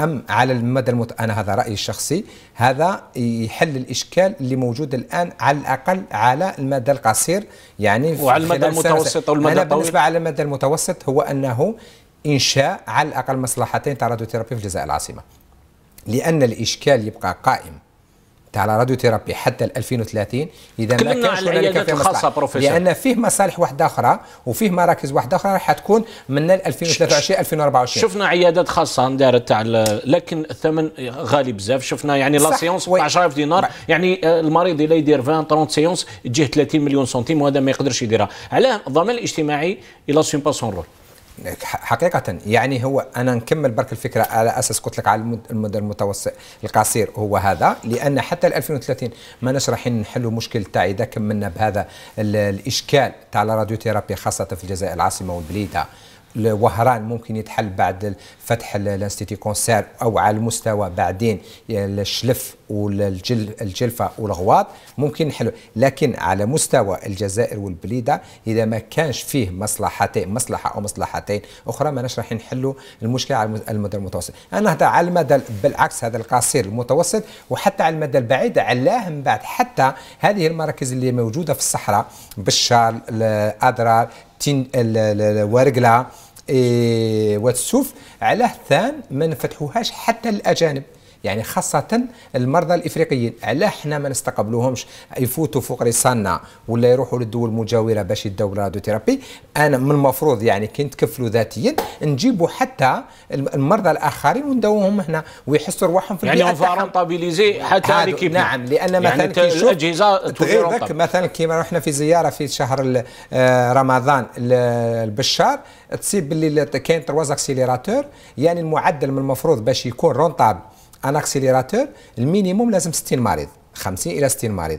ام على المدى المت... انا هذا رايي الشخصي هذا يحل الاشكال اللي موجود الان على الاقل على المدى القصير يعني وعلى المدى المتوسط او المدى الطويل بالنسبه على المدى المتوسط هو انه انشاء على الاقل مصلحتين ترادوثيرابي في الجزائر العاصمه لان الاشكال يبقى قائم تاع راديو ثيرابي حتى 2030 اذا ما كانش هنالك خاصه مصالح لان فيه مصالح واحده اخرى وفيه مراكز واحده اخرى راح تكون من 2023 2024 شفنا عيادات خاصه دارت تاع لكن الثمن غالي بزاف شفنا يعني لا سيونس ب 10000 دينار يعني آه، المريض اللي يدير 20 30 سيونس تجيه 30 مليون سنتيم وهذا ما يقدرش يديرها علاه الضمان الاجتماعي الى با سون رول حقيقة يعني هو أنا نكمل برك الفكرة على أساس قلت لك على المدى المتوسط القصير هو هذا لأن حتى 2030 ما نشرح نحلوا مشكل تاع إذا كملنا بهذا الإشكال تاع الراديوثيرابي خاصة في الجزائر العاصمة والبليدة وهران ممكن يتحل بعد فتح الانستيتي كونسير او على المستوى بعدين يعني الشلف والجلفه والغواط ممكن نحلو لكن على مستوى الجزائر والبليده اذا ما كانش فيه مصلحتين مصلحه او مصلحتين اخرى ما راح نحلوا المشكله على المدى المتوسط انا هذا على المدى بالعكس هذا القصير المتوسط وحتى على المدى البعيد علاه من بعد حتى هذه المراكز اللي موجوده في الصحراء بالشار الاضرار تين الورقلة إيه واتسوف علاه ثان ما نفتحوهاش حتى للاجانب يعني خاصة المرضى الإفريقيين على حنا ما نستقبلوهمش يفوتوا فوق رصاننا ولا يروحوا للدول المجاورة باش يداو تيرابي أنا من المفروض يعني كي نتكفلوا ذاتيا نجيبوا حتى المرضى الآخرين ونداوهم هنا ويحسوا رواحهم في يعني اون رونتابيليزي حتى ليكيب نعم لأن يعني مثلا كي الأجهزة تغير مثلا كيما رحنا في زيارة في شهر آه، رمضان البشار تصيب باللي كاين ترواز اكسيليراتور يعني المعدل من المفروض باش يكون رونتابل ان اكسيليراتور المينيموم لازم 60 مريض 50 الى 60 مريض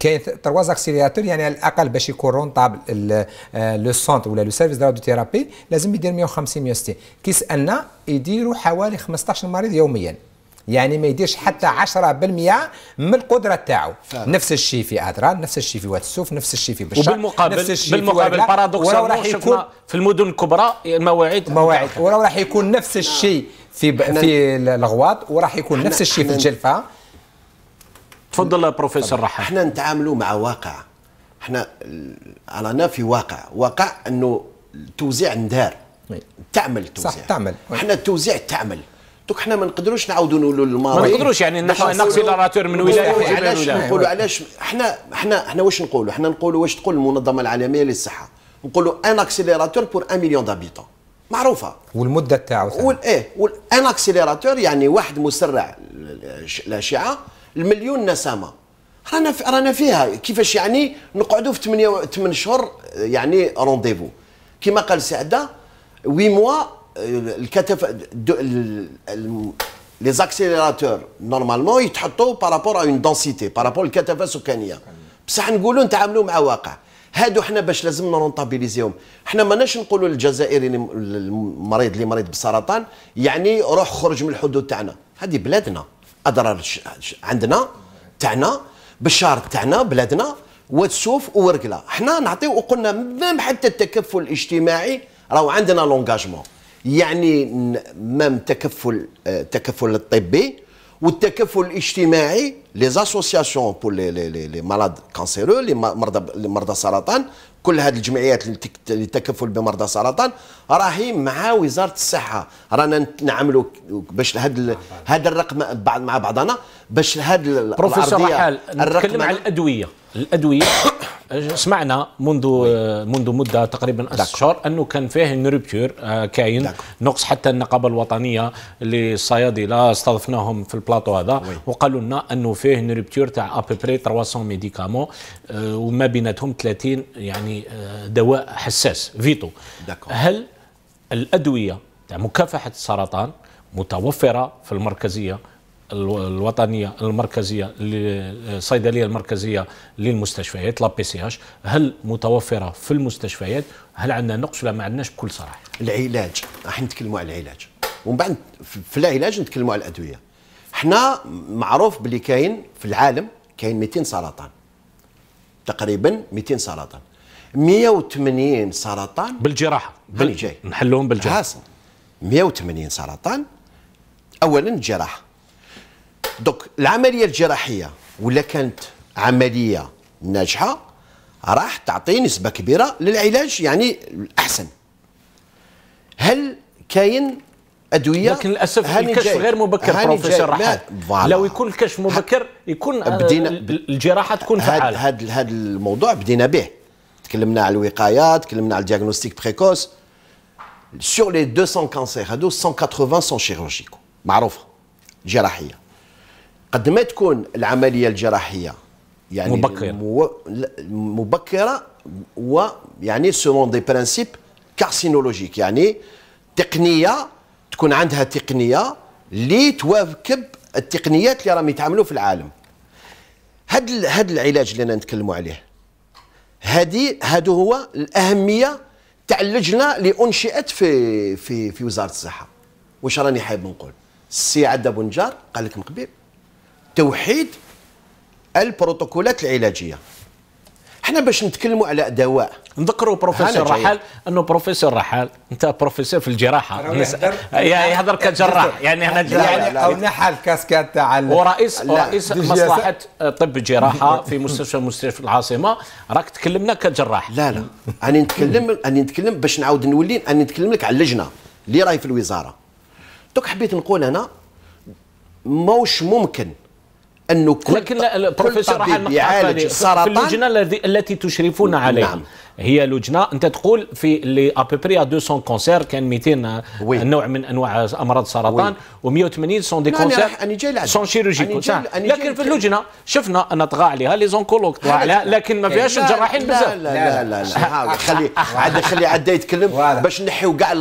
كاين ترواز اكسيليراتور يعني على الاقل باش يكون رونطابل آه، لو سونتر ولا لو سيرفيس دو ثيرابي لازم يدير 150 160 كي سالنا يديروا حوالي 15 مريض يوميا يعني ما يديرش حتى 10% من القدره تاعو نفس الشيء في ادران نفس الشيء في واد السوف نفس الشيء في بشار وبالمقابل نفس الشيء بالمقابل بارادوكسالمون شفنا في المدن الكبرى المواعيد مواعيد وراح راح يكون نفس الشيء في ب... في الغواط وراح يكون نفس الشيء في الجلفه تفضل بروفيسور رحمة احنا نتعاملوا مع واقع احنا رانا في واقع واقع انه التوزيع ندار تعمل توزيع صح تعمل احنا التوزيع تعمل دوك حنا ما نقدروش نعاودوا نولوا للماضي ما نقدروش يعني ناكسيلاراتور من ولايه حيبان ولايه نقولوا علاش حنا حنا حنا واش نقولوا حنا نقولوا واش تقول المنظمه العالميه للصحه نقولوا ان اكسيليراتور بور 1 مليون دابيتون معروفه والمده تاعو وال ايه وال ان اكسيليراتور يعني واحد مسرع الاشعه المليون نسمه رانا في رانا فيها كيفاش يعني نقعدوا في 8 8 شهور يعني رونديفو كما قال سعده 8 موا الكتف لي زاكسيليراتور نورمالمون يتحطوا بارابور اون دونسيتي بارابور الكثافه السكانيه بصح نقولوا نتعاملوا مع واقع هادو حنا باش لازم نرونطابيليزيهم حنا ماناش نقولوا للجزائري المريض اللي مريض بالسرطان يعني روح خرج من الحدود تاعنا هذه بلادنا اضرار عندنا تاعنا بالشهر تاعنا بلادنا وتسوف ورقله حنا نعطيو وقلنا ميم حتى التكفل الاجتماعي راهو عندنا لونجاجمون يعني مام تكفل آه، تكفل الطبي والتكفل الاجتماعي لي زاسوسياسيون بور لي لي لي, لي مالاد كانسيرو لي مرضى مرضى السرطان كل هذه الجمعيات للتكفل بمرضى السرطان راهي مع وزاره الصحه رانا نعملوا باش هاد هذا الرقم بعض مع بعضنا باش هذا بروفيسور رحال نتكلم على الادويه الادويه سمعنا منذ آه، منذ مده تقريبا اشهر انه كان فيه نوربتور ريبتور آه، كاين نقص حتى النقابه الوطنيه للصيادله استضفناهم في البلاطو هذا وي. وقالوا لنا انه فيه نوربتور ريبتور تاع ابري 300 ميديكامون وما بيناتهم 30 يعني آه، دواء حساس فيتو هل الادويه تاع مكافحه السرطان متوفره في المركزيه الوطنيه المركزيه الصيدليه المركزيه للمستشفيات لا بي سي اش هل متوفره في المستشفيات هل عندنا نقص ولا ما عندناش بكل صراحه العلاج راح نتكلموا على العلاج ومن بعد في العلاج نتكلموا على الادويه حنا معروف بلي كاين في العالم كاين 200 سرطان تقريبا 200 سرطان 180 سرطان بالجراحه بالجاي نحلهم بالجراحه 180 سرطان اولا الجراحه دوك العمليه الجراحيه ولا كانت عمليه ناجحه راح تعطي نسبه كبيره للعلاج يعني الاحسن هل كاين ادويه لكن للاسف الكشف غير مبكر بروفيسور رحاب لو يكون الكشف مبكر يكون آه، بدينا الجراحه تكون فعاله هذا هذا الموضوع بدينا به تكلمنا على الوقايه تكلمنا على الدياغنوستيك بريكوس سور لي 200 كانسير هادو 180 سون شيروجيكو معروفه جراحيه قد ما تكون العمليه الجراحيه يعني مبكره مبكره ويعني سولون دي برانسيب كارسينولوجيك يعني تقنيه تكون عندها تقنيه اللي تواكب التقنيات اللي راهم يتعاملوا في العالم هاد ال... هاد العلاج اللي انا نتكلموا عليه هادي هادو هو الاهميه تاع اللجنه اللي انشئت في في في وزاره الصحه واش راني حاب نقول السي عدا بنجار قال لك قبيل توحيد البروتوكولات العلاجيه احنا باش نتكلموا على دواء نذكروا بروفيسور رحال انه بروفيسور رحال انت بروفيسور في الجراحه يهضر كجراح يعني احنا يعني او نحل كاسكاد تاع ورئيس رئيس مصلحه طب الجراحه في مستشفى مستشفى العاصمه راك تكلمنا كجراح لا لا انا نتكلم انا نتكلم باش نعاود نولي انا نتكلم لك على اللجنه اللي راهي في الوزاره دوك حبيت نقول انا موش ممكن انه كل لكن البروفيسور راح السرطان في اللجنه التي تشرفون نعم. عليه نعم. هي لجنه انت تقول في اللي أبوبري 200 كونسير كان 200 آه، وي. نوع من انواع امراض السرطان و180 سون دي كونسير أنا جاي سون شيروجيكو لكن في اللجنه شفنا ان طغى عليها لي زونكولوج لكن ما فيهاش الجراحين بزاف لا لا لا, لا, خلي عاد خلي عاد يتكلم باش نحيو كاع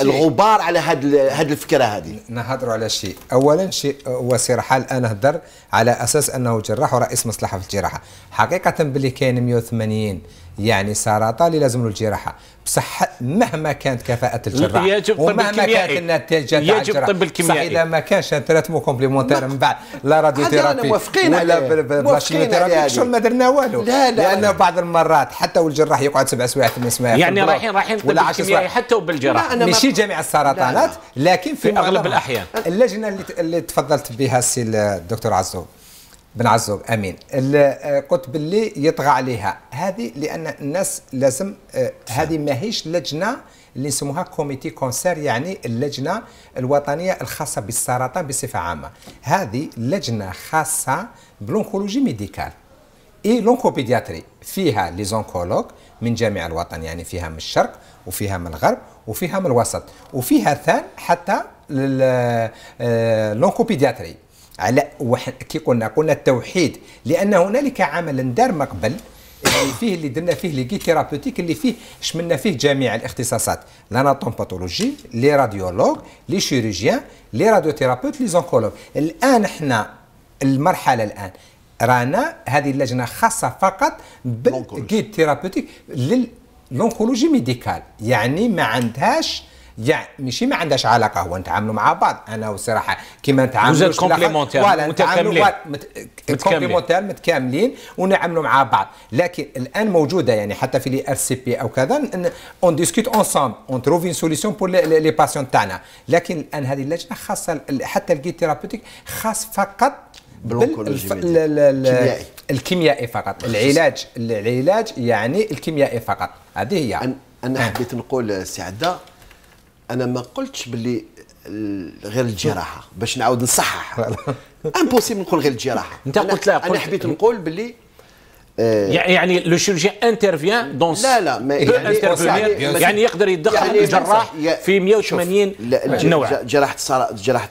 الغبار على هاد هاد الفكره هذه نهضروا على شيء اولا شيء هو سي رحال انا هضر على اساس انه جراح ورئيس مصلحه في الجراحه حقيقه باللي كاين 180 يعني سرطان لازم له الجراحه بصح مهما كانت كفاءه الجراح يجب ومهما كانت النتيجه تاع يجب الطب الكيميائي اذا ما كانش ثلاث تريتمون كومبليمونتير من بعد لا راديو ثيرابي ولا ثيرابي شغل ما درنا والو لا لا لانه لا. بعض المرات حتى والجراح يقعد سبع سوايع ثمان سوايع يعني رايحين رايحين ولا الكيميائي حتى وبالجراح ماشي جميع السرطانات لكن في, في اغلب الاحيان اللجنه اللي تفضلت بها السي الدكتور عزوب بن عزوق امين آه، قلت باللي يطغى عليها هذه لان الناس لازم آه، هذه ماهيش لجنه اللي نسموها كوميتي كونسير يعني اللجنه الوطنيه الخاصه بالسرطان بصفه عامه هذه لجنه خاصه بلونكولوجي ميديكال اي لونكوبيدياتري فيها لي زونكولوج من جميع الوطن يعني فيها من الشرق وفيها من الغرب وفيها من الوسط وفيها ثان حتى آه، لونكوبيدياتري على واحد كي قلنا قلنا التوحيد لان هنالك عملا دار مقبل قبل اللي فيه اللي درنا فيه لي ثيرابوتيك اللي فيه شملنا فيه جميع الاختصاصات لاناتوم باثولوجي لي راديولوج لي شيروجيان لي راديوثيرابوت لي زونكولوج الان احنا المرحله الان رانا هذه اللجنه خاصه فقط بالجيد ثيرابوتيك للونكولوجي ميديكال يعني ما عندهاش يعني ماشي ما عندهاش علاقه هو نتعاملوا مع بعض انا والصراحه كيما نتعاملوا كومبليمونتير متكاملين كومبليمونتير متكاملين ونعملوا مع بعض لكن الان موجوده يعني حتى في لي ار سي بي او كذا اون ديسكوت اونسومبل اون تروف اون سوليسيون بور لي باسيون تاعنا لكن الان هذه اللجنه خاصه حتى الكي ثيرابيوتيك خاص فقط بالكيميائي الكيميائي فقط العلاج العلاج يعني الكيميائي فقط هذه هي انا أه. حبيت نقول سي عده انا ما قلتش باللي غير الجراحه باش نعاود نصحح امبوسيبل نقول غير الجراحه انت قلت لا انا حبيت نقول باللي آه، يعني لو شيرجي انترفيان دون لا لا ما يعني, يعني, يعني, يعني يقدر يعني يدخل يعني الجراح يعني في 180 نوع جراحه صرا... جراحه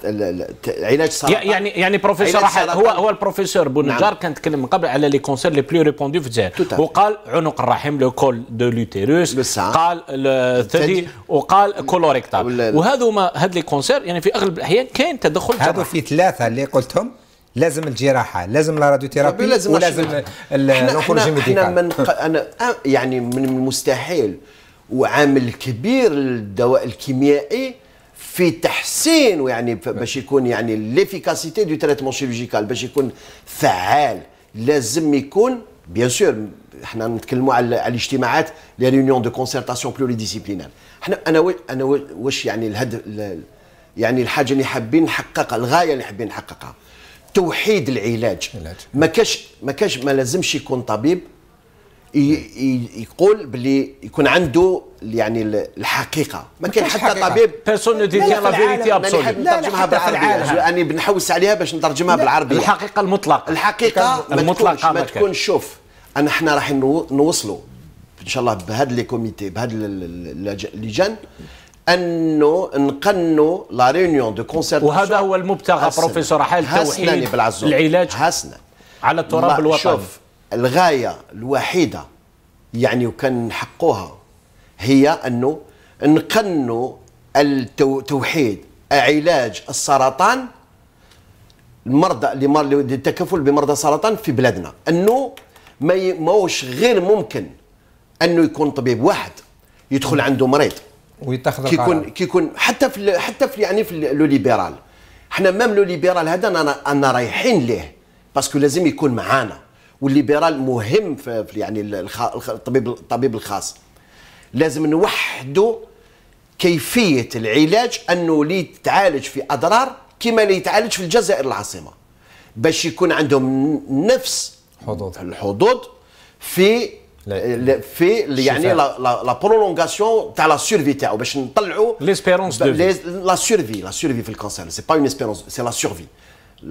علاج سرطان يعني يعني بروفيسور هو هو البروفيسور بونجار نعم. كان تكلم من قبل على لي كونسير لي بلو ريبوندي في الجزائر وقال عنق الرحم لو كول دو لوتيروس قال الثدي وقال كولوريكتال وهذوما هاد لي كونسير يعني في اغلب الاحيان كاين تدخل هذو في ثلاثه اللي قلتهم لازم الجراحه لازم لا راديو ثيرابي لازم ولازم لونكولوجي ميديكال احنا من انا يعني من المستحيل وعامل كبير للدواء الكيميائي في تحسين يعني باش يكون يعني ليفيكاسيتي دو تريتمون شيرجيكال باش يكون فعال لازم يكون بيان سور احنا نتكلموا على الاجتماعات لي ريونيون دو كونسيرتاسيون بلوري ديسيبلينار احنا انا و... انا واش يعني الهدف يعني الحاجه اللي حابين نحققها الغايه اللي حابين نحققها توحيد العلاج ما كاش ما كاش ما لازمش يكون طبيب يقول باللي يكون عنده يعني الحقيقه ما كاين حتى طبيب بيرسون نو ديتي لا فيريتي ابسولي نترجمها انا بنحوس عليها باش نترجمها بالعربيه الحقيقه المطلقه الحقيقه المطلقه ما تكون شوف انا احنا راح نوصلوا ان شاء الله بهذا لي كوميتي بهذا اللجان انه نقنوا لا ريونيون دو كونسيرتاسيون وهذا هو المبتغى بروفيسور حال توحيد العلاج حسنا على التراب الوطني شوف الغايه الوحيده يعني وكان نحقوها هي انه نقنوا التوحيد علاج السرطان المرضى اللي التكفل بمرضى السرطان في بلادنا انه ما ماهوش غير ممكن انه يكون طبيب واحد يدخل عنده مريض ويتخذ كيكون كيكون حتى في حتى في يعني في لو ليبرال حنا مام لو ليبرال هذا انا انا رايحين ليه باسكو لازم يكون معانا والليبرال مهم في يعني الطبيب الطبيب الخاص لازم نوحدوا كيفيه العلاج انه اللي يتعالج في اضرار كما اللي يتعالج في الجزائر العاصمه باش يكون عندهم نفس حظوظ الحظوظ في le fait la, la, la prolongation de la survie l'espérance de ben, la survie la survie في le cancer c'est pas une espérance c'est la survie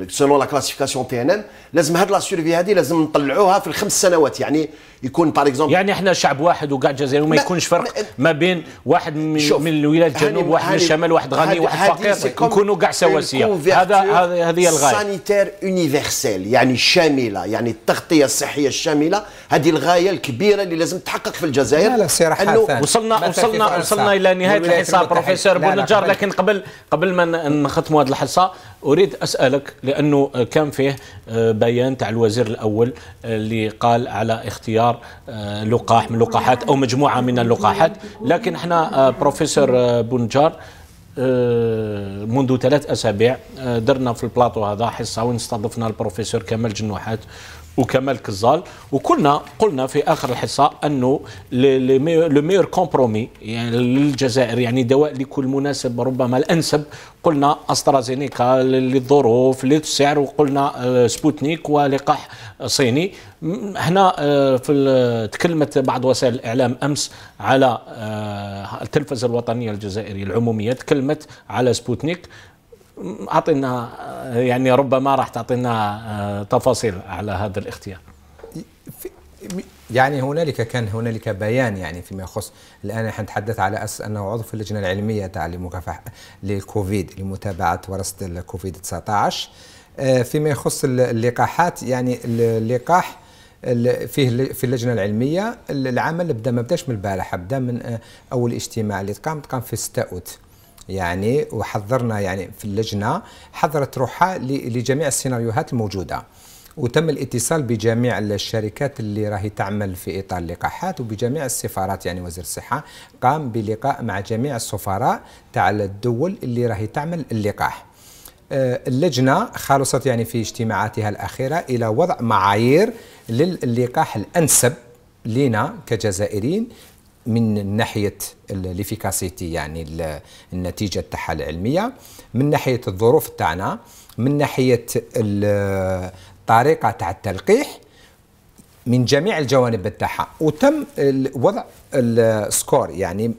سولون لا كلاسيفيكاسيون تي ان ام لازم هاد لا سيرفي هذه لازم نطلعوها في الخمس سنوات يعني يكون باغ اكزومبل يعني احنا شعب واحد وكاع الجزائر وما يكونش فرق ما بين واحد من, من الولايات الجنوب واحد من الشمال واحد غني واحد فقير نكونوا كاع سواسيه هذا هذه هي الغايه سانيتير يونيفرسال يعني شامله يعني التغطيه الصحيه الشامله هذه الغايه الكبيره اللي لازم تحقق في الجزائر لا لا سي انه وصلنا وصلنا وصلنا الى نهايه الحصه بروفيسور بونجار لكن قبل قبل ما نختموا هذه الحصه اريد اسالك لانه كان فيه آه، بيان تاع الوزير الاول آه، اللي قال على اختيار آه، لقاح من لقاحات او مجموعه من اللقاحات لكن احنا بروفيسور بونجار منذ ثلاث اسابيع درنا في البلاطو هذا حصه وين استضفنا البروفيسور كمال جنوحات وكمال كزال وكنا قلنا في اخر الحصه انه لو ميور كومبرومي يعني للجزائر يعني دواء لكل مناسب ربما الانسب قلنا استرازينيكا للظروف للسعر وقلنا آه، سبوتنيك ولقاح صيني هنا آه، في تكلمت بعض وسائل الاعلام امس على آه، التلفزه الوطنيه الجزائريه العموميه تكلمت على سبوتنيك اعطينا يعني ربما راح تعطينا آه، تفاصيل على هذا الاختيار يعني هنالك كان هنالك بيان يعني فيما يخص الان نحن نتحدث على اساس انه عضو في اللجنه العلميه تاع لمكافحه للكوفيد لمتابعه ورصد الكوفيد 19 آه، فيما يخص اللقاحات يعني اللقاح فيه في اللجنه العلميه العمل بدا ما بداش من البارحه بدا من آه، اول اجتماع اللي تقام تقام في 6 اوت يعني وحذرنا يعني في اللجنه حذرت روحها لجميع السيناريوهات الموجوده وتم الاتصال بجميع الشركات اللي راهي تعمل في اطار اللقاحات وبجميع السفارات يعني وزير الصحه قام بلقاء مع جميع السفراء تاع الدول اللي راهي تعمل اللقاح آه، اللجنه خلصت يعني في اجتماعاتها الاخيره الى وضع معايير للقاح الانسب لنا كجزائريين من ناحيه ليفيكاسيتي يعني النتيجه تاعها العلميه من ناحيه الظروف تاعنا من ناحيه الطريقه تاع التلقيح من جميع الجوانب تاعها وتم وضع السكور يعني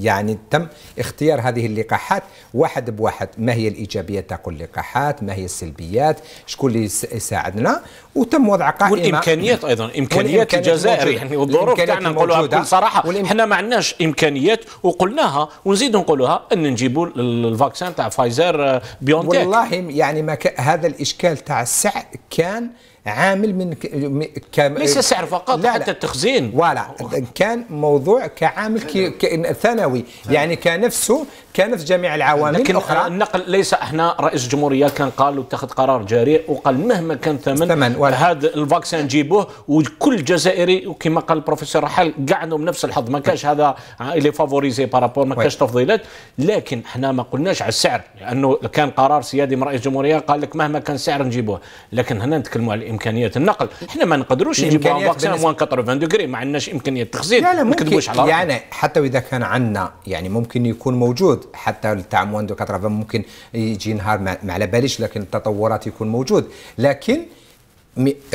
يعني تم اختيار هذه اللقاحات واحد بواحد ما هي الايجابيات تاع كل اللقاحات ما هي السلبيات شكون اللي يساعدنا وتم وضع قائمه والامكانيات ايضا امكانيات الجزائر يعني والظروف تاعنا نقولها بكل صراحه والإم... احنا ما عندناش امكانيات وقلناها ونزيد نقولها ان نجيبوا الفاكسان تاع فايزر بيونتيك آه، والله يعني ما ك... هذا الاشكال تاع السعر كان عامل من ك... م... ك... ليس سعر فقط لا حتى التخزين ولا كان موضوع كعامل ك... ك... ثانوي يعني كنفسه كانت جميع العوامل لكن الاخرى النقل ليس احنا رئيس الجمهوريه كان قال واتخذ قرار جريء وقال مهما كان ثمن هذا الفاكسين نجيبوه وكل جزائري وكما قال البروفيسور رحال كاع عندهم نفس الحظ ما كانش هذا لي فافوريزي بارابور ما كانش تفضيلات لكن احنا ما قلناش على السعر لانه كان قرار سيادي من رئيس الجمهوريه قال لك مهما كان السعر نجيبوه لكن هنا نتكلموا على امكانيات النقل احنا ما نقدروش نجيبوا فاكسين موان 80 دوغري ما عندناش امكانيه تخزين لا لا ممكن يعني حتى واذا كان عندنا يعني ممكن يكون موجود حتى تاع موان 80 ممكن يجي نهار ما على باليش لكن التطورات يكون موجود لكن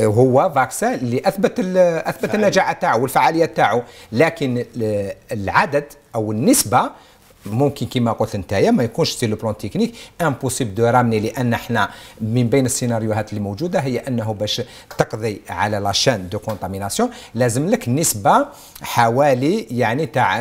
هو فاكسان اللي اثبت اثبت النجاعه تاعو والفعاليه تاعو لكن العدد او النسبه ممكن كما قلت نتايا ما يكونش سي لو بلون تكنيك امبوسيبل دو رامني لان احنا من بين السيناريوهات اللي موجوده هي انه باش تقضي على لا شان دو كونتاميناسيون لازم لك نسبه حوالي يعني تاع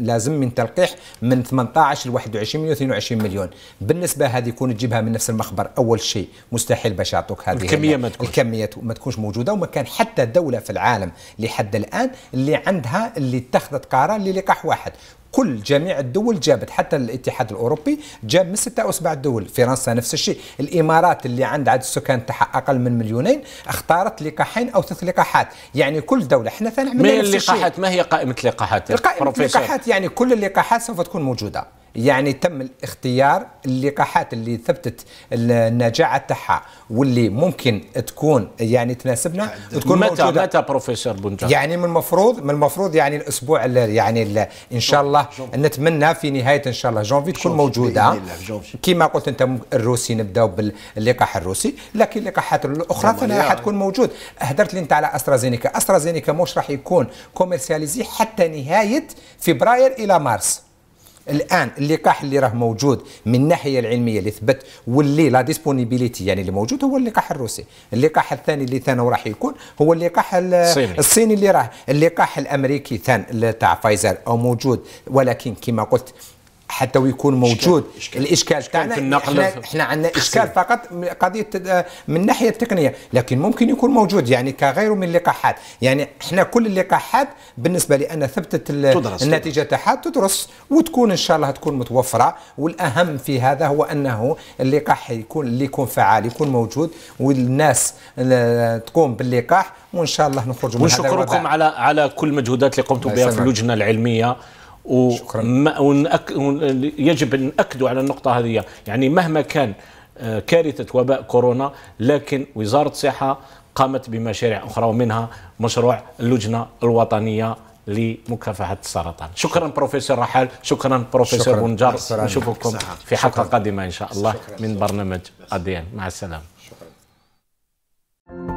لازم من تلقيح من 18 ل 21 مليون 22 مليون بالنسبه هذه يكون تجيبها من نفس المخبر اول شيء مستحيل باش يعطوك هذه الكميه ما تكونش الكميه ما تكونش موجوده وما كان حتى دوله في العالم لحد الان اللي عندها اللي اتخذت قرار للقاح واحد كل جميع الدول جابت حتى الاتحاد الاوروبي جاب من ستة او سبع دول فرنسا نفس الشيء الامارات اللي عندها عدد السكان تاعها اقل من مليونين اختارت لقاحين او ثلاث لقاحات يعني كل دوله احنا ثاني عملنا نفس اللقاحات ما هي قائمه لقاحات قائمه لقاحات يعني كل اللقاحات سوف تكون موجوده يعني تم الاختيار اللقاحات اللي ثبتت النجاعه تاعها واللي ممكن تكون يعني تناسبنا تكون متى موجودة. متى بروفيسور بنجار يعني من المفروض من المفروض يعني الاسبوع يعني اللي ان شاء الله نتمنى في نهايه ان شاء الله جونفي تكون موجوده كما قلت انت الروسي نبداو باللقاح الروسي لكن اللقاحات الاخرى راح نعم، تكون موجود هدرت لي انت على استرازينيكا استرازينيكا مش راح يكون كوميرسياليزي حتى نهايه فبراير الى مارس الان اللقاح اللي راه موجود من الناحيه العلميه اللي ثبت واللي لا ديسبونيبيليتي يعني اللي موجود هو اللقاح الروسي اللقاح الثاني اللي ثاني راح يكون هو اللقاح الصيني, الصيني اللي راه اللقاح الامريكي ثان تاع فايزر او موجود ولكن كما قلت حتى ويكون موجود إشكال. الاشكال تاعنا احنا, احنا عندنا اشكال فقط قضيه آه، من الناحيه التقنيه لكن ممكن يكون موجود يعني كغيره من اللقاحات يعني احنا كل اللقاحات بالنسبه لان ثبتت تدرس النتيجه تاعها تدرس وتكون ان شاء الله تكون متوفره والاهم في هذا هو انه اللقاح يكون اللي يكون فعال يكون موجود والناس آه، تقوم باللقاح وان شاء الله نخرجوا من هذا ونشكركم على على كل المجهودات اللي قمتم بها في اللجنه العلميه يجب ان ناكدوا على النقطه هذه يعني مهما كان آه، كارثه وباء كورونا لكن وزاره الصحه قامت بمشاريع اخرى ومنها مشروع اللجنه الوطنيه لمكافحه السرطان شكرا بروفيسور رحال شكرا بروفيسور بنجار نشوفكم في حلقه قادمه ان شاء الله من برنامج اديان مع السلامه شكرا.